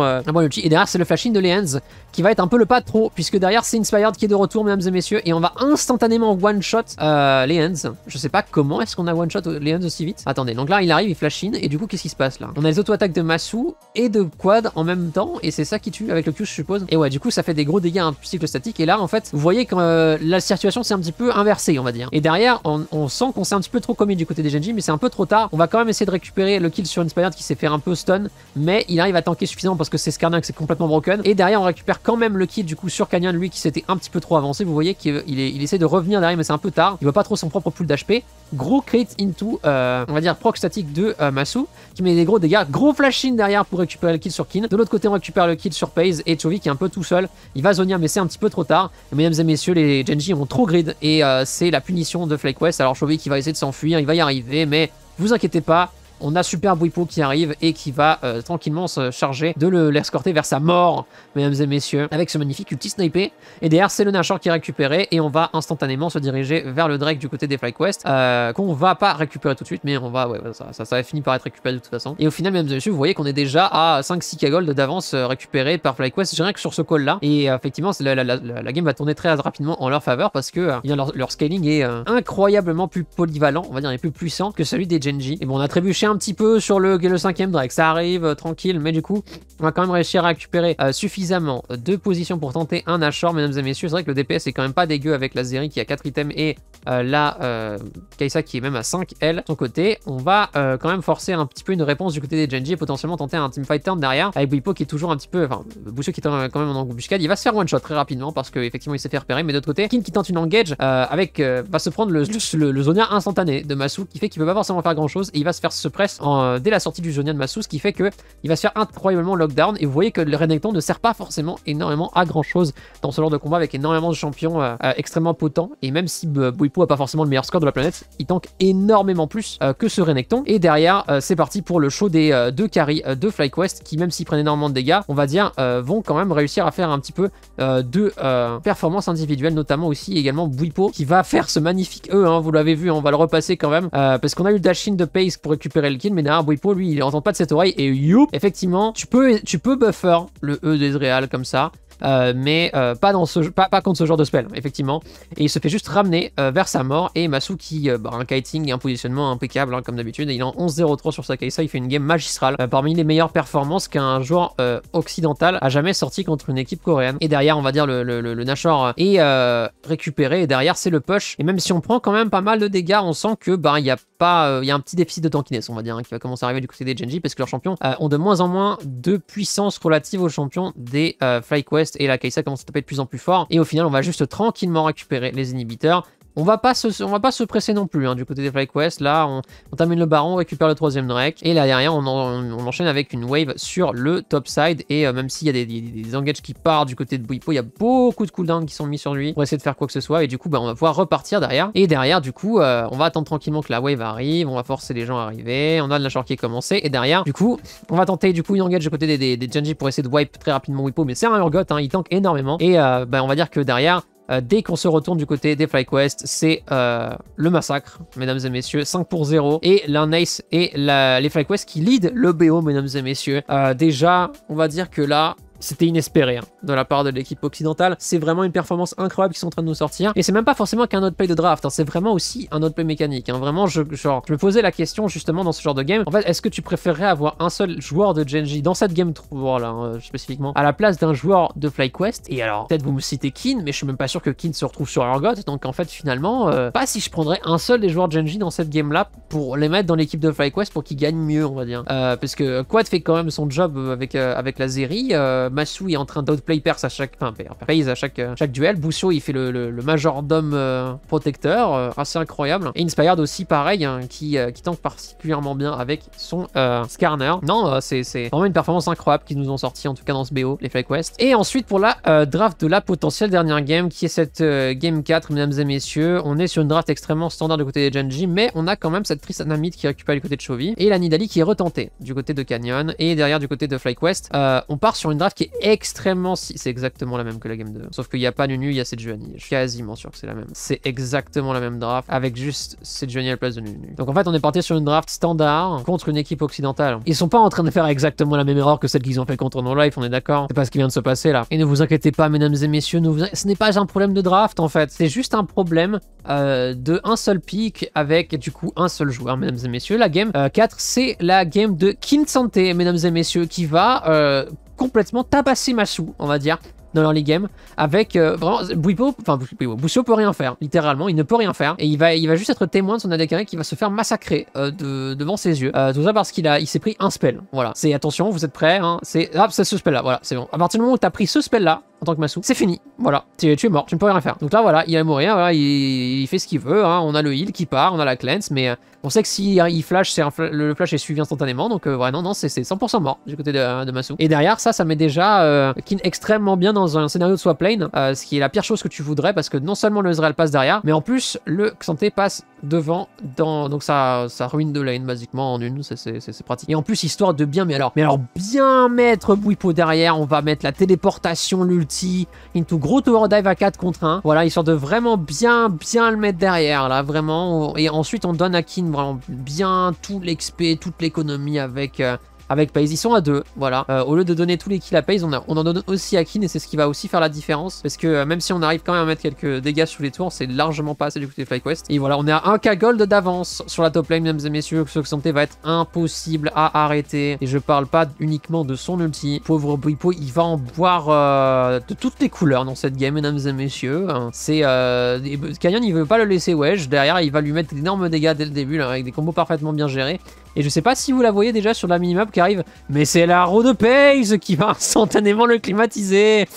euh, bon Et derrière, c'est le Flashing de Lehens qui va être un peu le pas trop, puisque derrière, c'est Inspired qui est de retour, mesdames et messieurs, et on va instantanément one-shot euh, Je sais pas comment est-ce qu'on a one-shot Lehens aussi vite. Attendez, donc là, il arrive, il flash in, et du coup, qu'est-ce qui se passe là On a les auto-attaques de Masu et de Quad en même temps, et c'est ça qui tue avec le Q, je suppose. Et ouais, du coup, ça fait des gros dégâts un cycle statique, et là, en fait, vous voyez que euh, la situation c'est un petit peu inversée, on va dire. Et derrière, on, sent qu'on s'est un petit peu trop commis du côté des Genji, mais c'est un peu trop tard. On va quand même essayer de récupérer le kill sur une Spaniard qui s'est fait un peu stun, mais il arrive à tanker suffisamment parce que c'est qui c'est complètement broken. Et derrière, on récupère quand même le kill du coup sur Canyon, lui qui s'était un petit peu trop avancé. Vous voyez qu'il il, essaie de revenir derrière, mais c'est un peu tard. Il voit pas trop son propre pool d'HP. Gros crit into, euh, on va dire, proc statique de massou euh, Masu qui met des gros dégâts. Gros flash in derrière pour récupérer le kill sur Kin. De l'autre côté, on récupère le kill sur Paze et Chovy qui est un peu tout seul. Il va zonir, mais c'est un petit peu trop tard. mesdames et messieurs, les Genji ont trop grid et euh, c'est la punition de Flake West. Alors Chovy qui va essayer de s'enfuir, il va y arriver, mais vous inquiétez pas, on a Super Bouipo qui arrive et qui va euh, tranquillement se charger de l'escorter vers sa mort, mesdames et messieurs, avec ce magnifique ulti sniper Et derrière, c'est le Nashor qui est récupéré et on va instantanément se diriger vers le Drake du côté des FlyQuest, euh, qu'on va pas récupérer tout de suite, mais on va, ouais, ça, ça, va finir par être récupéré de toute façon. Et au final, mesdames et messieurs, vous voyez qu'on est déjà à 5-6 gold d'avance euh, récupéré par FlyQuest, rien que sur ce call là. Et effectivement, la, game va tourner très rapidement en leur faveur parce que leur, leur, scaling est incroyablement plus polyvalent, on va dire, et plus puissant que celui des Genji. Et bon, on a un petit peu sur le, le cinquième Drake. Ça arrive euh, tranquille, mais du coup, on va quand même réussir à récupérer euh, suffisamment de positions pour tenter un Ashore, mesdames et messieurs. C'est vrai que le DPS est quand même pas dégueu avec la Zeri qui a 4 items et euh, la Kaisa qui est même à 5 elle. Son côté, on va quand même forcer un petit peu une réponse du côté des Genji et potentiellement tenter un team en derrière avec bipo qui est toujours un petit peu, enfin, bushi qui est quand même en embuscade. Il va se faire one shot très rapidement parce qu'effectivement il s'est fait repérer, mais d'autre côté, Kin qui tente une engage avec va se prendre le, le, instantané de Masu qui fait qu'il peut pas forcément faire grand chose et il va se faire se presse euh, dès la sortie du Jonia de Massou, ce qui fait que il va se faire incroyablement lockdown. Et vous voyez que le Renekton ne sert pas forcément énormément à grand chose dans ce genre de combat avec énormément de champions euh, euh, extrêmement potents. Et même si Buipo a pas forcément le meilleur score de la planète, il tank énormément plus que ce Renekton. Et derrière, c'est parti pour le show des deux carry de FlyQuest qui, même s'ils prennent énormément de dégâts, on va dire, vont quand même réussir à faire un petit peu de performances individuelles, notamment aussi également Buipo, qui va faire ce magnifique E. Hein, vous l'avez vu, on va le repasser quand même parce qu'on a eu Dashin de Pace pour récupérer Elkin, mais derrière pour lui, il entend pas de cette oreille. Et youp, effectivement, tu peux, tu peux buffer le E d'Ezreal comme ça. Euh, mais euh, pas, contre ce genre de spell, effectivement. Et il se fait juste ramener euh, vers sa mort. Et Masu, qui bah, un kiting et un positionnement impeccable, hein, comme d'habitude, il est en 11-0-3 sur sa Kaisa, il fait une game magistrale, parmi les meilleures performances qu'un joueur occidental a jamais sorti contre une équipe coréenne. Et derrière, on va dire le, le, Nashor est récupéré, et derrière, c'est le push. Et même si on prend quand même pas mal de dégâts, on sent que bah, il y a pas, il y a un petit déficit de tankiness, on va dire, hein, qui va commencer à arriver du côté des Genji, parce que leurs champions ont de moins en moins de puissance relative aux champions des FlyQuest et la Kaisa commence à taper de plus en plus fort. Et au final, on va juste tranquillement récupérer les inhibiteurs on va pas se, on va pas se presser non plus hein, du côté des FlyQuest. Là, on, termine le baron, on récupère le troisième Drake. Et là, derrière, on, enchaîne avec une wave sur le top side. Et euh, même s'il y a des, des, engages qui partent du côté de Bouipo, il y a beaucoup de cooldowns qui sont mis sur lui pour essayer de faire quoi que ce soit. Et du coup, bah, on va pouvoir repartir derrière. Et derrière, du coup, euh, on va attendre tranquillement que la wave arrive. On va forcer les gens à arriver. On a de la short qui est commencée. Et derrière, du coup, on va tenter du coup une engage du côté des, des, Genji pour essayer de wipe très rapidement Wipo. Mais c'est un Urgot, hein, il tank énormément. Et euh, bah, on va dire que derrière, euh, dès qu'on se retourne du côté des FlyQuest, c'est euh, le massacre, mesdames et messieurs. 5 pour 0. Et ace et la, les FlyQuest qui lead le BO, mesdames et messieurs. Euh, déjà, on va dire que là, c'était inespéré hein, de la part de l'équipe occidentale. C'est vraiment une performance incroyable qu'ils sont en train de nous sortir. Et c'est même pas forcément qu'un autre play de draft, hein, c'est vraiment aussi un autre play mécanique. Hein. Vraiment, je, genre, je me posais la question justement dans ce genre de game. En fait, est-ce que tu préférerais avoir un seul joueur de Genji dans cette game voilà, là, hein, spécifiquement, à la place d'un joueur de FlyQuest Et alors, peut-être vous me citez Kin, mais je suis même pas sûr que Kin se retrouve sur Urgot. Donc en fait, finalement, euh, pas si je prendrais un seul des joueurs de Genji dans cette game là pour les mettre dans l'équipe de FlyQuest pour qu'ils gagnent mieux, on va dire. Euh, parce que Quad fait quand même son job avec, euh, avec la Zeri Masu est en train d'outplay Perse à chaque, à chaque, euh, chaque duel. Bousso il fait le, majordome euh, protecteur, euh, assez incroyable. Et Inspired aussi, pareil, hein, qui, qui tente particulièrement bien avec son Skarner. Non, c'est vraiment une performance incroyable qu'ils nous ont sorti, en tout cas dans ce BO, les FlyQuest. Et ensuite, pour la draft de la potentielle dernière game, qui est cette game 4, mesdames et messieurs, on est sur une draft extrêmement standard du côté des Genji, mais on a quand même cette triste Anamite qui récupère du côté de Chovy et la Nidali qui est retentée du côté de Canyon et derrière du côté de FlyQuest. on part sur une draft qui est extrêmement. C'est exactement la même que la game 2. Sauf qu'il n'y a pas Nunu, il y a Sejuani. Je suis quasiment sûr que c'est la même. C'est exactement la même draft avec juste Sejuani à la place de Nunu. Donc en fait, on est parti sur une draft standard contre une équipe occidentale. Ils sont pas en train de faire exactement la même erreur que celle qu'ils ont fait contre No Life, on est d'accord. C'est pas ce qui vient de se passer là. Et ne vous inquiétez pas, mesdames et messieurs, ce n'est pas un problème de draft en fait. C'est juste un problème euh, de un seul pick avec du coup un seul joueur, mesdames et messieurs. La game 4, euh, c'est la game de Kinsante, mesdames et messieurs, qui va. Euh, complètement tabassé Massou, on va dire, dans leur league game. Avec euh, vraiment, Bouipo, enfin Boussio peut rien faire, littéralement, il ne peut rien faire. Et il va, il va juste être témoin de son ADK qui va se faire massacrer euh, devant ses yeux. Euh, tout ça parce qu'il a, il s'est pris un spell. Voilà. C'est attention, vous êtes prêts, hein, C'est, ah, ce spell là, voilà, c'est bon. À partir du moment où t'as pris ce spell là, en tant que massou. C'est fini, voilà, tu es, mort, tu ne peux rien faire. Donc là, voilà, il a mourir, voilà, il, fait ce qu'il veut, hein. on a le heal qui part, on a la cleanse, mais euh, on sait que si il flash, c'est le flash est suivi instantanément, donc euh, non, non, c'est 100% mort du côté de, Massou. Et derrière, ça, ça met déjà euh, Kin extrêmement bien dans un scénario de soit plane, euh, ce qui est la pire chose que tu voudrais, parce que non seulement le Ezreal passe derrière, mais en plus, le Xanté passe devant, dans, donc ça, ça ruine de lane, basiquement, en une, c'est pratique. Et en plus, histoire de bien, mais alors, mais alors bien mettre Bouipo derrière, on va mettre la téléportation, l'ultime into gros tower dive à 4 contre 1. Voilà, histoire de vraiment bien, bien le mettre derrière, là, vraiment. Et ensuite, on donne à Kin vraiment bien tout l'XP, toute l'économie avec, euh, avec Paze. Ils sont à deux, voilà. Euh, au lieu de donner tous les kills à Paze, on, en donne aussi à Kin et c'est ce qui va aussi faire la différence. Parce que euh, même si on arrive quand même à mettre quelques dégâts sur les tours, c'est largement pas assez du côté de FlyQuest. Et voilà, on est à 1k gold d'avance sur la top lane, mesdames et messieurs. Ce que santé va être impossible à arrêter. Et je parle pas uniquement de son ulti. Pauvre bripo, il va en boire euh, de toutes les couleurs dans cette game, mesdames et messieurs. Hein. C'est... Canyon, il veut pas le laisser wedge. Derrière, il va lui mettre d'énormes dégâts dès le début, avec des combos parfaitement bien gérés. Et je sais pas si vous la voyez déjà sur la mini-map qui arrive, mais c'est la Road de Pace qui va <laughs> instantanément le climatiser.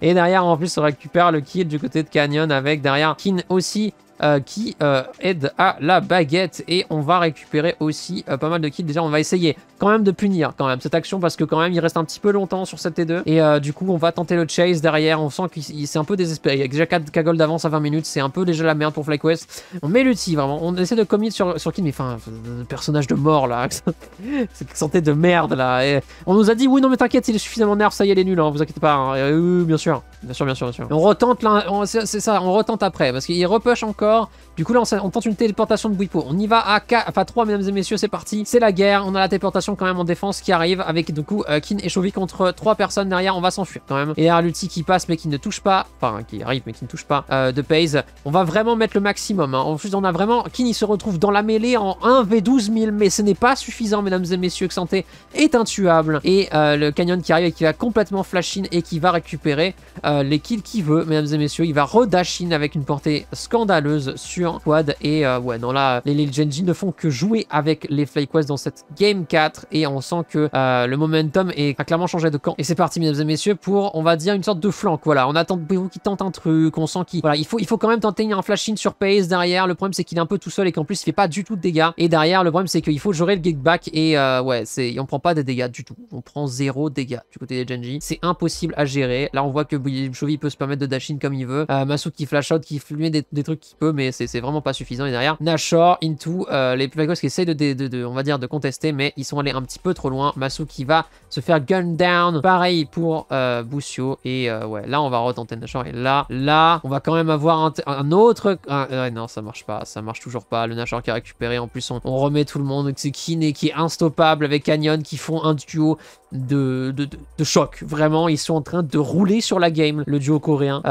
Et derrière, en plus, on récupère le kill du côté de Canyon avec derrière Kin aussi euh, qui euh, aide à la baguette. Et on va récupérer aussi euh, pas mal de kills. Déjà, on va essayer quand même de punir quand même cette action parce que quand même il reste un petit peu longtemps sur cette T2 et euh, du coup on va tenter le chase derrière on sent qu'il c'est un peu désespéré il y a déjà 4 cagoles d'avance à 20 minutes c'est un peu déjà la merde pour FlyQuest on met l'outil vraiment on essaie de commit sur, sur qui mais enfin euh, personnage de mort là <laughs> cette santé de merde là et on nous a dit oui non mais t'inquiète il est suffisamment nerf ça y est les est nul hein, vous inquiétez pas hein. oui bien sûr bien sûr bien sûr sûr on retente là c'est ça on retente après parce qu'il repush encore du coup là on, tente une téléportation de Buipo. On y va à 3 mesdames et messieurs, c'est parti. C'est la guerre, on a la téléportation quand même en défense qui arrive avec du coup euh, Kin et Chovy contre 3 personnes derrière, on va s'enfuir quand même. Et à l'ulti qui passe mais qui ne touche pas, enfin qui arrive mais qui ne touche pas euh, de Paze. On va vraiment mettre le maximum. Hein. En plus on a vraiment, Kin il se retrouve dans la mêlée en 1 V12 000 mais ce n'est pas suffisant mesdames et messieurs, Xanté est intuable. Et euh, le Canyon qui arrive et qui va complètement flash in et qui va récupérer les kills qu'il veut mesdames et messieurs. Il va redash avec une portée scandaleuse sur quad. Et euh, ouais, non, là, les, Genji ne font que jouer avec les quest dans cette game 4. Et on sent que euh, le momentum est, a clairement changé de camp. Et c'est parti, mesdames et messieurs, pour, on va dire, une sorte de flanc. Voilà, on attend Bérou qui tente un truc. On sent qu'il voilà, il faut, il faut quand même tenter un flash in sur Pace derrière. Le problème, c'est qu'il est un peu tout seul et qu'en plus, il fait pas du tout de dégâts. Et derrière, le problème, c'est qu'il faut jouer le get back. Et euh, ouais ouais, on prend pas de dégâts du tout. On prend zéro dégâts du côté des Genji. C'est impossible à gérer. Là, on voit que Chovy peut se permettre de dash in comme il veut. Euh, qui flash out, qui fait des, des trucs qu'il peut, mais c'est vraiment pas suffisant. Et derrière, Nashor, Into, euh, les Blackhawks qui essayent de, de, on va dire, de contester, mais ils sont allés un petit peu trop loin. Masu qui va se faire gun down. Pareil pour euh, Boussio, Et euh, ouais, là, on va retenter Nashor. Et là, là, on va quand même avoir un, autre... non, ça marche pas. Ça marche toujours pas. Le Nashor qui a récupéré. En plus, on, remet tout le monde. C'est Kiné qui est instoppable avec Canyon qui font un duo de, choc. Vraiment, ils sont en train de rouler sur la game, le duo coréen.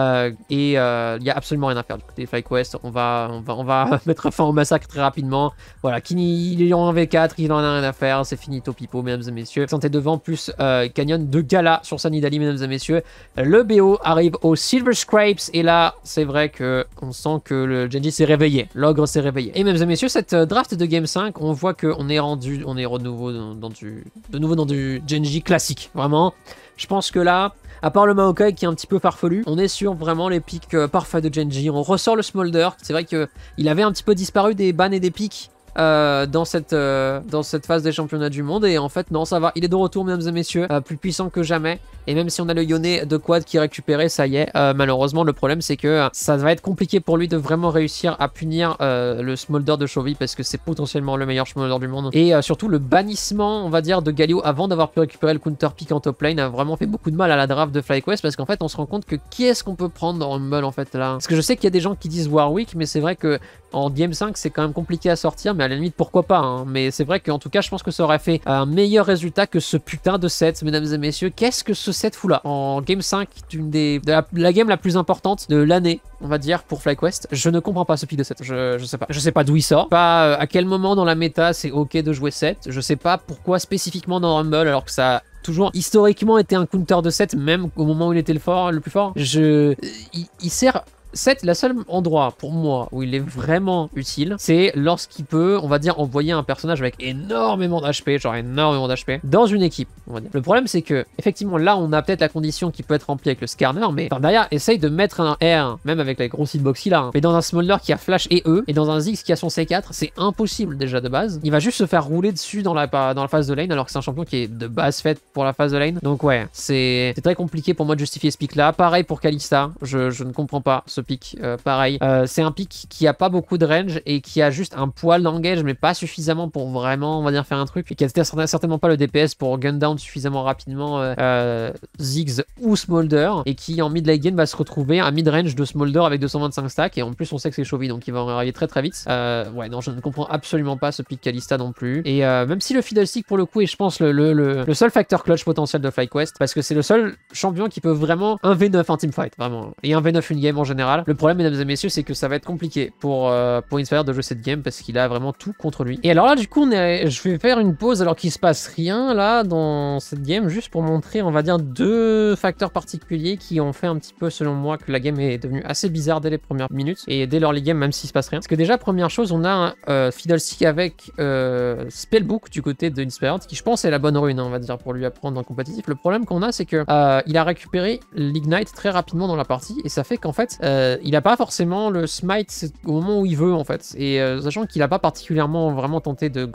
et il y a absolument rien à faire. Du côté FlyQuest, on va, on va, <laughs> mettre fin au massacre très rapidement. Voilà, Kini, il est en V4, il en a rien à faire, c'est fini pipo, mesdames et messieurs. Santé devant, plus euh, Canyon de Gala sur Sanidali, mesdames et messieurs. Le BO arrive au Silver Scrapes, et là, c'est vrai que on sent que le Genji s'est réveillé, l'ogre s'est réveillé. Et mesdames et messieurs, cette euh, draft de Game 5, on voit qu'on est rendu, on est du, de nouveau dans du Genji classique, vraiment. Je pense que là, à part le Maokai qui est un petit peu farfelu, on est sur vraiment les pics euh, parfaits de Genji. On ressort le Smolder, c'est vrai qu'il avait un petit peu disparu des bans et des pics euh, dans, cette, euh, dans cette phase des championnats du monde. Et en fait, non, ça va. Il est de retour, mesdames et messieurs, euh, plus puissant que jamais. Et même si on a le Yone de quad qui récupéré, ça y est. malheureusement, le problème, c'est que ça va être compliqué pour lui de vraiment réussir à punir le Smolder de Chauvy parce que c'est potentiellement le meilleur Smolder du monde. Et surtout, le bannissement, on va dire, de Galio avant d'avoir pu récupérer le counter pick en top lane a vraiment fait beaucoup de mal à la draft de FlyQuest parce qu'en fait, on se rend compte que qui est-ce qu'on peut prendre en Rumble en fait là Parce que je sais qu'il y a des gens qui disent Warwick, mais c'est vrai que en game 5 c'est quand même compliqué à sortir. Mais à la limite, pourquoi pas. Hein. Mais c'est vrai qu'en tout cas, je pense que ça aurait fait un meilleur résultat que ce putain de set, mesdames et messieurs. Qu'est-ce que ce set fout là En game 5, une des, la, game la plus importante de l'année, on va dire, pour FlyQuest. Je ne comprends pas ce pick de 7. Je, je sais pas. Je sais pas d'où il sort. Pas euh, à quel moment dans la méta c'est ok de jouer 7. Je sais pas pourquoi spécifiquement dans Rumble alors que ça toujours historiquement été un counter de 7, même au moment où il était le, fort, le plus fort. Je, il, il sert 7, la seule endroit pour moi où il est vraiment utile, c'est lorsqu'il peut, on va dire, envoyer un personnage avec énormément d'HP, genre énormément d'HP, dans une équipe, on va dire. Le problème, c'est que, effectivement, là, on a peut-être la condition qui peut être remplie avec le scanner, mais enfin, derrière, essaye de mettre un R, même avec la grosse hitbox qu'il hein. mais dans un Smolder qui a Flash et E, et dans un Ziggs qui a son C4, c'est impossible déjà de base. Il va juste se faire rouler dessus dans la, dans la phase de lane, alors que c'est un champion qui est de base fait pour la phase de lane. Donc ouais, c'est très compliqué pour moi de justifier ce pic-là. Pareil pour Kalista, je, je ne comprends pas ce euh, pareil. Euh, c'est un pic qui a pas beaucoup de range et qui a juste un poil d'engage, mais pas suffisamment pour vraiment, on va dire, faire un truc. Et qui a certainement pas le DPS pour gun down suffisamment rapidement euh, Ziggs ou Smolder. Et qui, en mid late game, va se retrouver à mid range de Smolder avec 225 stacks. Et en plus, on sait que c'est Chauvin donc il va en arriver très très vite. ouais, non, je ne comprends absolument pas ce pic Kalista non plus. Et même si le Fiddlestick, pour le coup, est, je pense, le, le, le, seul facteur clutch potentiel de FlyQuest, parce que c'est le seul champion qui peut vraiment 1v9 en teamfight, vraiment. Et 1v9 une game en général le problème, mesdames et messieurs, c'est que ça va être compliqué pour, euh, Inspired de jouer cette game parce qu'il a vraiment tout contre lui. Et alors là, du coup, je vais faire une pause alors qu'il se passe rien là dans cette game, juste pour montrer, on va dire, deux facteurs particuliers qui ont fait un petit peu, selon moi, que la game est devenue assez bizarre dès les premières minutes et dès l'early game, même s'il se passe rien. Parce que déjà, première chose, on a un euh, Fiddlestick avec euh, Spellbook du côté de Inspired, qui je pense est la bonne rune, hein, on va dire, pour lui apprendre en compétitif. Le problème qu'on a, c'est qu'il il a récupéré l'Ignite très rapidement dans la partie et ça fait qu'en fait, euh, il n'a pas forcément le smite au moment où il veut en fait. Et euh, sachant qu'il n'a pas particulièrement vraiment tenté de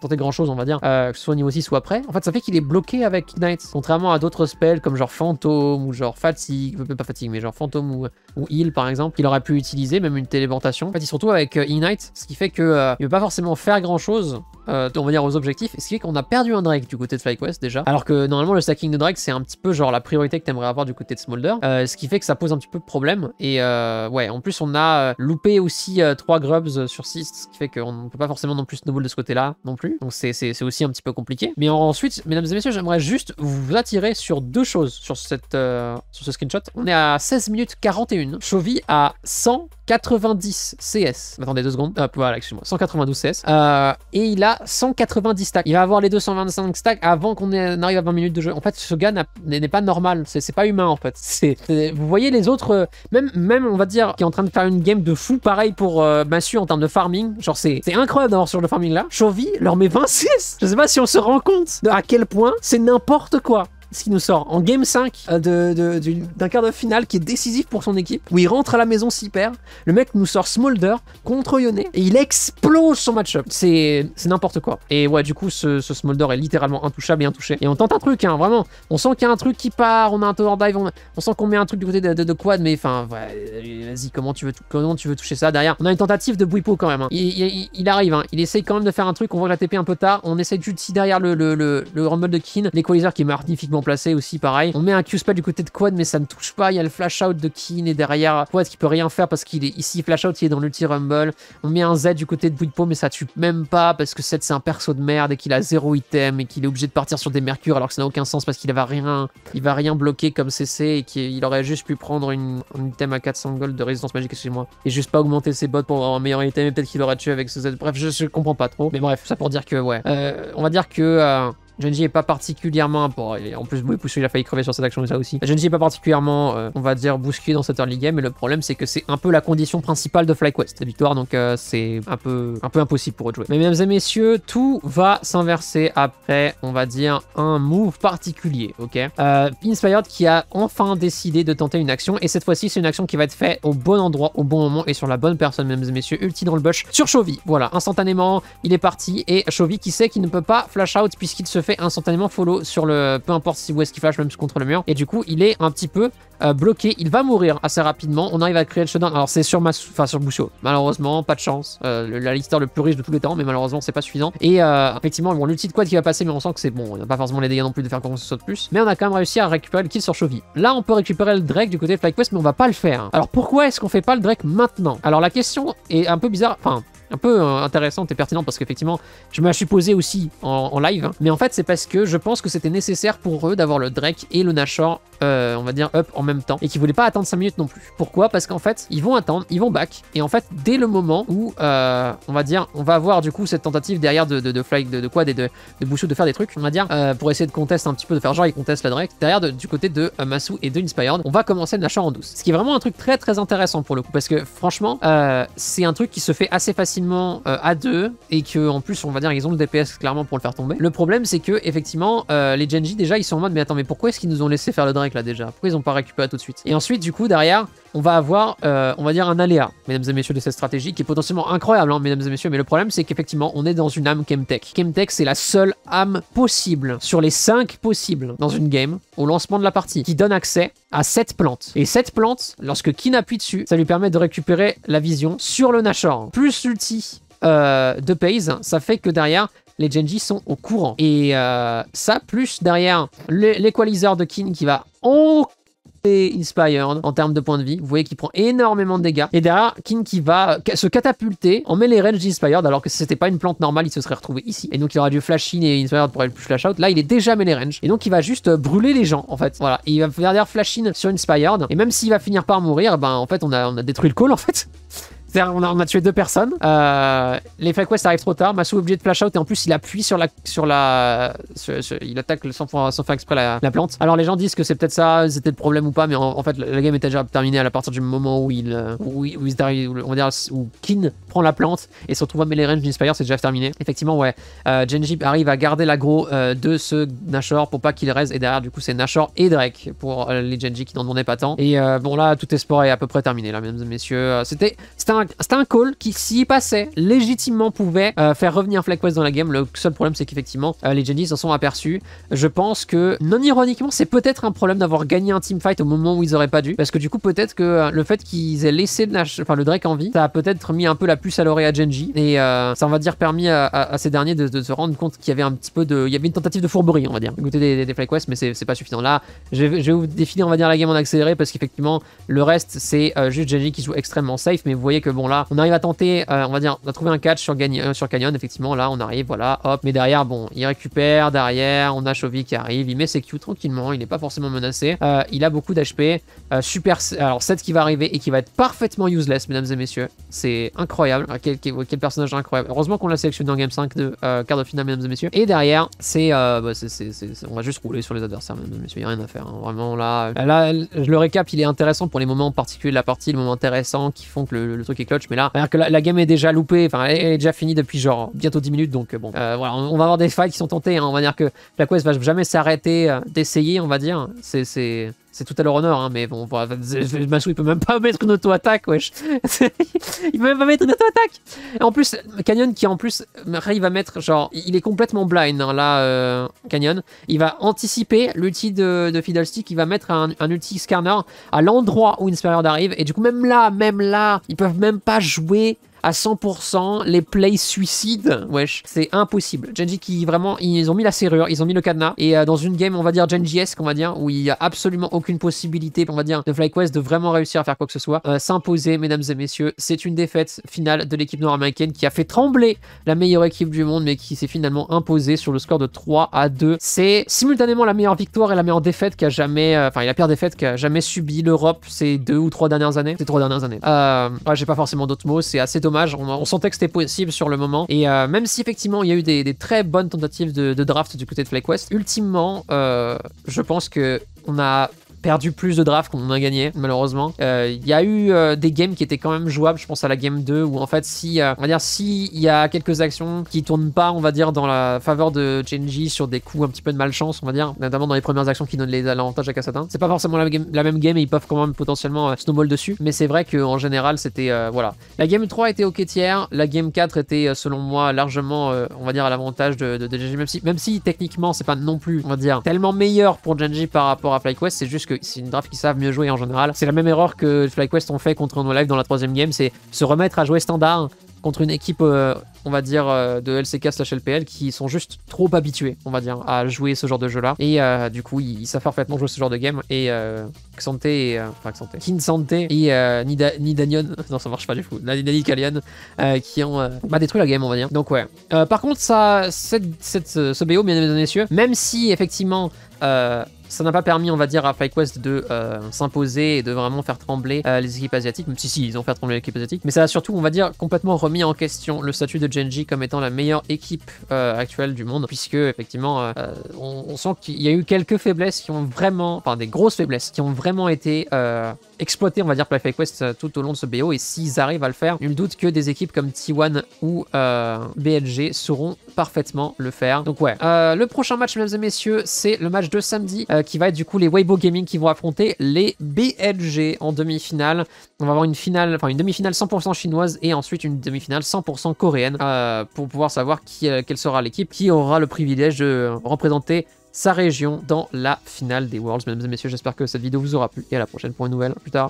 tenter grand chose, on va dire, euh, que ce soit niveau 6 soit après. En fait, ça fait qu'il est bloqué avec Ignite. contrairement à d'autres spells comme genre fantôme ou genre fatigue, pas fatigue, mais genre fantôme ou, ou heal par exemple, qu'il aurait pu utiliser, même une téléportation. En fait, il se avec Ignite, ce qui fait qu'il ne il peut pas forcément faire grand chose euh, on va dire, aux objectifs, ce qui fait qu'on a perdu un Drake du côté de FlyQuest déjà, alors que normalement le stacking de Drake c'est un petit peu genre la priorité que t'aimerais avoir du côté de Smolder, euh, ce qui fait que ça pose un petit peu de problème, et euh, ouais, en plus on a loupé aussi 3 grubs sur 6, ce qui fait qu'on ne peut pas forcément non plus snowball de ce côté-là non plus, donc c'est aussi un petit peu compliqué. Mais ensuite, mesdames et messieurs, j'aimerais juste vous attirer sur deux choses sur, cette, sur ce screenshot. On est à 16 minutes 41, Chovy à 100 90 CS. Attendez deux secondes. voilà, excuse-moi. 192 CS. Euh, et il a 190 stacks. Il va avoir les 225 stacks avant qu'on arrive à 20 minutes de jeu. En fait, ce gars n'est pas normal. C'est pas humain, en fait. <laughs> C'est vous voyez les autres, euh, même, même, on va dire, qui est en train de faire une game de fou, pareil pour euh, Massu en termes de farming. Genre, c'est incroyable d'avoir sur de farming là. Chauvi leur met 26. Je sais pas si on se rend compte à quel point c'est n'importe quoi ce qui nous sort en game 5 euh, d'un de, quart de finale qui est décisif pour son équipe, où il rentre à la maison s'il perd. Le mec nous sort Smolder contre Yone et il explose son match-up. C'est n'importe quoi. Et ouais, du coup, ce, ce, Smolder est littéralement intouchable et intouché. Et on tente un truc, hein, vraiment. On sent qu'il y a un truc qui part, on a un tower dive, on, sent qu'on met un truc du côté de, quad, mais enfin, vas-y, comment, tu veux comment tu veux toucher ça derrière On a une tentative de Bouipo quand même. Hein. Il, arrive, hein. il essaye quand même de faire un truc, on voit que la TP un peu tard, on essaie de derrière le, le, le, le, Rumble de Kin, l'équaliseur qui est magnifiquement placé aussi, pareil. On met un Q-spell du côté de Quad, mais ça ne touche pas. Il y a le flash out de Keen et derrière Quad qui peut rien faire parce qu'il est ici flash out, il est dans l'ulti Rumble. On met un Z du côté de Bouipo, mais ça tue même pas parce que Z c'est un perso de merde et qu'il a zéro item et qu'il est obligé de partir sur des Mercures alors que ça n'a aucun sens parce qu'il va rien, il va rien bloquer comme CC et qu'il aurait juste pu prendre une, un item à 400 gold de résistance magique, chez moi et juste pas augmenter ses bots pour avoir un meilleur item et peut-être qu'il aurait tué avec ce Z. Bref, je, comprends pas trop, mais bref, ça pour dire que ouais, euh, on va dire que euh, ne est pas particulièrement. Bon, en plus, Poussou, il a failli crever sur cette action déjà aussi. ne dis pas particulièrement, euh, on va dire, bousculé dans cette early game. mais le problème, c'est que c'est un peu la condition principale de FlyQuest, la victoire. Donc, euh, c'est un peu, un peu impossible pour eux de jouer. Mais, mesdames et messieurs, tout va s'inverser après, on va dire, un move particulier. Ok euh, Inspired qui a enfin décidé de tenter une action. Et cette fois-ci, c'est une action qui va être faite au bon endroit, au bon moment et sur la bonne personne, mesdames et messieurs. Ulti dans le bush sur Chovy. Voilà, instantanément, il est parti. Et Chovy qui sait qu'il ne peut pas flash out puisqu'il se fait instantanément follow sur le... Peu importe si où est-ce qu'il flash, même contre le mur. Et du coup, il est un petit peu euh, bloqué. Il va mourir assez rapidement. On arrive à créer le showdown. Alors, c'est sur, ma enfin, sur Bouchot. Malheureusement, pas de chance. Euh, la listeur le plus riche de tous les temps, mais malheureusement, c'est pas suffisant. Et euh, effectivement, bon, l'ulti de quad qui va passer, mais on sent que c'est bon. On n'a pas forcément les dégâts non plus de faire qu'on saute plus. Mais on a quand même réussi à récupérer le kill sur Chovy. Là, on peut récupérer le Drake du côté de quest mais on va pas le faire. Alors, pourquoi est-ce qu'on fait pas le Drake maintenant Alors, la question est un peu bizarre. Enfin, un peu euh, intéressante et pertinente parce qu'effectivement, je me la suis posée aussi en, live. Hein. Mais en fait, c'est parce que je pense que c'était nécessaire pour eux d'avoir le Drake et le Nashor, euh, on va dire, up en même temps et qu'ils voulaient pas attendre 5 minutes non plus. Pourquoi Parce qu'en fait, ils vont attendre, ils vont back et en fait, dès le moment où, euh, on va dire, on va avoir du coup cette tentative derrière de, de fly, de, de quad de, de de faire des trucs, on va dire, pour essayer de contester un petit peu, de faire genre ils contestent la Drake, derrière du côté de Masu et de Inspired, on va commencer le Nashor en douce. Ce qui est vraiment un truc très très intéressant pour le coup parce que franchement, c'est un truc qui se fait assez facile euh, à deux et que en plus on va dire ils ont le DPS clairement pour le faire tomber. Le problème c'est que effectivement euh, les Genji déjà ils sont en mode mais attends mais pourquoi est-ce qu'ils nous ont laissé faire le Drake là déjà Pourquoi ils ont pas récupéré tout de suite Et ensuite du coup derrière on va avoir, euh, on va dire, un aléa, mesdames et messieurs, de cette stratégie qui est potentiellement incroyable, hein, mesdames et messieurs. Mais le problème, c'est qu'effectivement, on est dans une âme Chemtech. Chemtech, c'est la seule âme possible sur les 5 possibles dans une game au lancement de la partie qui donne accès à cette plante. Et cette plante, lorsque Kin appuie dessus, ça lui permet de récupérer la vision sur le Nashor. Plus l'ulti euh, de Pays, ça fait que derrière, les Genji sont au courant. Et euh, ça, plus derrière l'équaliseur de Kin qui va Inspired en termes de points de vie. Vous voyez qu'il prend énormément de dégâts. Et derrière, King qui va se catapulter, en met les Range d'Inspired alors que si c'était pas une plante normale, il se serait retrouvé ici. Et donc il aura dû flash in et Inspired pour aller plus flash out. Là, il est déjà melee range. Et donc il va juste euh, brûler les gens, en fait. Voilà. il va faire derrière flash in sur Inspired. Et même s'il va finir par mourir, ben en fait, on a, on a détruit le call, en fait on a, tué deux personnes. Euh, les Fake arrivent trop tard. Masu est obligé de flash out et en plus il appuie sur la. Sur la il attaque sans, sans faire exprès la, plante. Alors les gens disent que c'est peut-être ça, c'était le problème ou pas, mais en, fait la game était déjà terminée à partir du moment où il. Euh, où, on où Kin prend la plante et se retrouve à mêler range d'Inspire, c'est déjà terminé. Effectivement, ouais. Euh, Genji arrive à garder l'aggro de ce Nashor pour pas qu'il reste. Et derrière, du coup, c'est Nashor et Drake pour les Genji qui n'en demandaient pas tant. Et bon, là, tout espoir est à peu près terminé, là, mesdames et messieurs. C'était un c'était un, call qui, s'y passait, légitimement pouvait euh, faire revenir Flag West dans la game. Le seul problème, c'est qu'effectivement, euh, les Genji s'en sont aperçus. Je pense que, non ironiquement, c'est peut-être un problème d'avoir gagné un teamfight au moment où ils auraient pas dû. Parce que du coup, peut-être que euh, le fait qu'ils aient laissé Nash, enfin, le Drake en vie, ça a peut-être mis un peu la puce à l'oreille à Genji. Et ça, on va dire, permis à, ces derniers de, se rendre compte qu'il y avait un petit peu de. Il y avait une tentative de fourberie, on va dire. Goûter des, des, mais c'est pas suffisant. Là, je, je vais vous définir, on va dire, la game en accéléré parce qu'effectivement, le reste, c'est juste Genji qui joue extrêmement safe. Mais vous voyez que bon là, on arrive à tenter, euh, on va dire, on a trouvé un catch sur, euh, sur Canyon, effectivement, là on arrive, voilà, hop, mais derrière, bon, il récupère, derrière, on a Chovy qui arrive, il met ses Q tranquillement, il n'est pas forcément menacé, euh, il a beaucoup d'HP, super, alors 7 qui va arriver et qui va être parfaitement useless, mesdames et messieurs, c'est incroyable, ah, quel, quel, personnage incroyable, heureusement qu'on l'a sélectionné en game 5 de quart de finale, mesdames et messieurs, et derrière, bah, c'est, on va juste rouler sur les adversaires, mesdames et messieurs, il n'y a rien à faire, hein. vraiment là, là, le récap, il est intéressant pour les moments en particulier de la partie, les moments intéressants qui font que le truc qui clutch, mais là, que la, game est déjà loupée, enfin, elle, est déjà finie depuis genre bientôt 10 minutes, donc euh, bon, euh, voilà, on, va avoir des fights qui sont tentés, hein, on va dire que la quest va jamais s'arrêter euh, d'essayer, on va dire, c'est c'est tout à l'heure honneur, hein, mais bon, bah, <laughs> il peut même pas mettre une auto-attaque, wesh. <laughs> il peut même pas mettre une auto-attaque. En plus, Canyon qui en plus il va mettre, genre, il est complètement blind, hein, là, euh, Canyon. Il va anticiper l'ulti de, de Fiddlestick, il va mettre un, ulti Scanner à l'endroit où une arrive, et du coup, même là, même là, ils peuvent même pas jouer 100% les plays suicides. Wesh, c'est impossible. Genji qui vraiment, ils ont mis la serrure, ils ont mis le cadenas. Et euh, dans une game, on va dire Genji-esque, on va dire, où il n'y a absolument aucune possibilité, on va dire, de FlyQuest de vraiment réussir à faire quoi que ce soit. Euh, s'imposer, mesdames et messieurs, c'est une défaite finale de l'équipe nord-américaine qui a fait trembler la meilleure équipe du monde, mais qui s'est finalement imposée sur le score de 3 à 2. C'est simultanément la meilleure victoire et la meilleure défaite qu'a jamais, euh, enfin, la pire défaite qu'a jamais subi l'Europe ces deux ou trois dernières années. Ces trois dernières années. j'ai pas forcément d'autres mots, c'est assez dommage on, sentait que c'était possible sur le moment. Et euh, même si effectivement il y a eu des, très bonnes tentatives de, draft du côté de FlyQuest, ultimement, euh, je pense que on a perdu plus de drafts qu'on en a gagné, malheureusement. Il euh, y a eu euh, des games qui étaient quand même jouables, je pense à la game 2, où en fait, si, euh, on va dire, s'il y a quelques actions qui tournent pas, on va dire, dans la faveur de Genji sur des coups un petit peu de malchance, on va dire, notamment dans les premières actions qui donnent les avantages à Cassatin, c'est pas forcément la, même game et ils peuvent quand même potentiellement snowball dessus, mais c'est vrai qu'en général, c'était. voilà. La game 3 était ok tiers, la game 4 était, selon moi, largement, on va dire, à l'avantage de, Genji, même si, même si techniquement, c'est pas non plus, on va dire, tellement meilleur pour Genji par rapport à quest c'est juste que c'est une draft qui savent mieux jouer en général. C'est la même erreur que FlyQuest ont fait contre NoLive live dans la troisième game, c'est se remettre à jouer standard contre une équipe, euh, on va dire, euh, de LCK slash LPL qui sont juste trop habitués, on va dire, à jouer ce genre de jeu-là. Et euh, du coup, ils, savent parfaitement jouer ce genre de game. Et Xante enfin, Xante. Kinsante et Nida, <laughs> non, ça marche pas du coup. Kalian qui ont bah, détruit la game, on va dire. Donc, ouais. par contre, ça, cette, ce BO, mesdames et messieurs, même si effectivement ça n'a pas permis, on va dire, à FlyQuest de euh, s'imposer et de vraiment faire trembler euh, les équipes asiatiques. Même si, si, ils ont fait trembler les équipes asiatiques, Mais ça a surtout, on va dire, complètement remis en question le statut de Genji comme étant la meilleure équipe euh, actuelle du monde. Puisque, effectivement, on, on, sent qu'il y a eu quelques faiblesses qui ont vraiment, enfin, des grosses faiblesses qui ont vraiment été exploiter, on va dire, Play Quest euh, tout au long de ce BO. Et s'ils arrivent à le faire, nul doute que des équipes comme T1 ou euh, BLG sauront parfaitement le faire. Donc ouais, euh, le prochain match, mesdames et messieurs, c'est le match de samedi euh, qui va être du coup les Weibo Gaming qui vont affronter les BLG en demi-finale. On va avoir une finale, enfin une demi-finale 100% chinoise et ensuite une demi-finale 100% coréenne pour pouvoir savoir qui, quelle sera l'équipe qui aura le privilège de représenter sa région dans la finale des Worlds. Mesdames et messieurs, j'espère que cette vidéo vous aura plu et à la prochaine pour une nouvelle. Plus tard.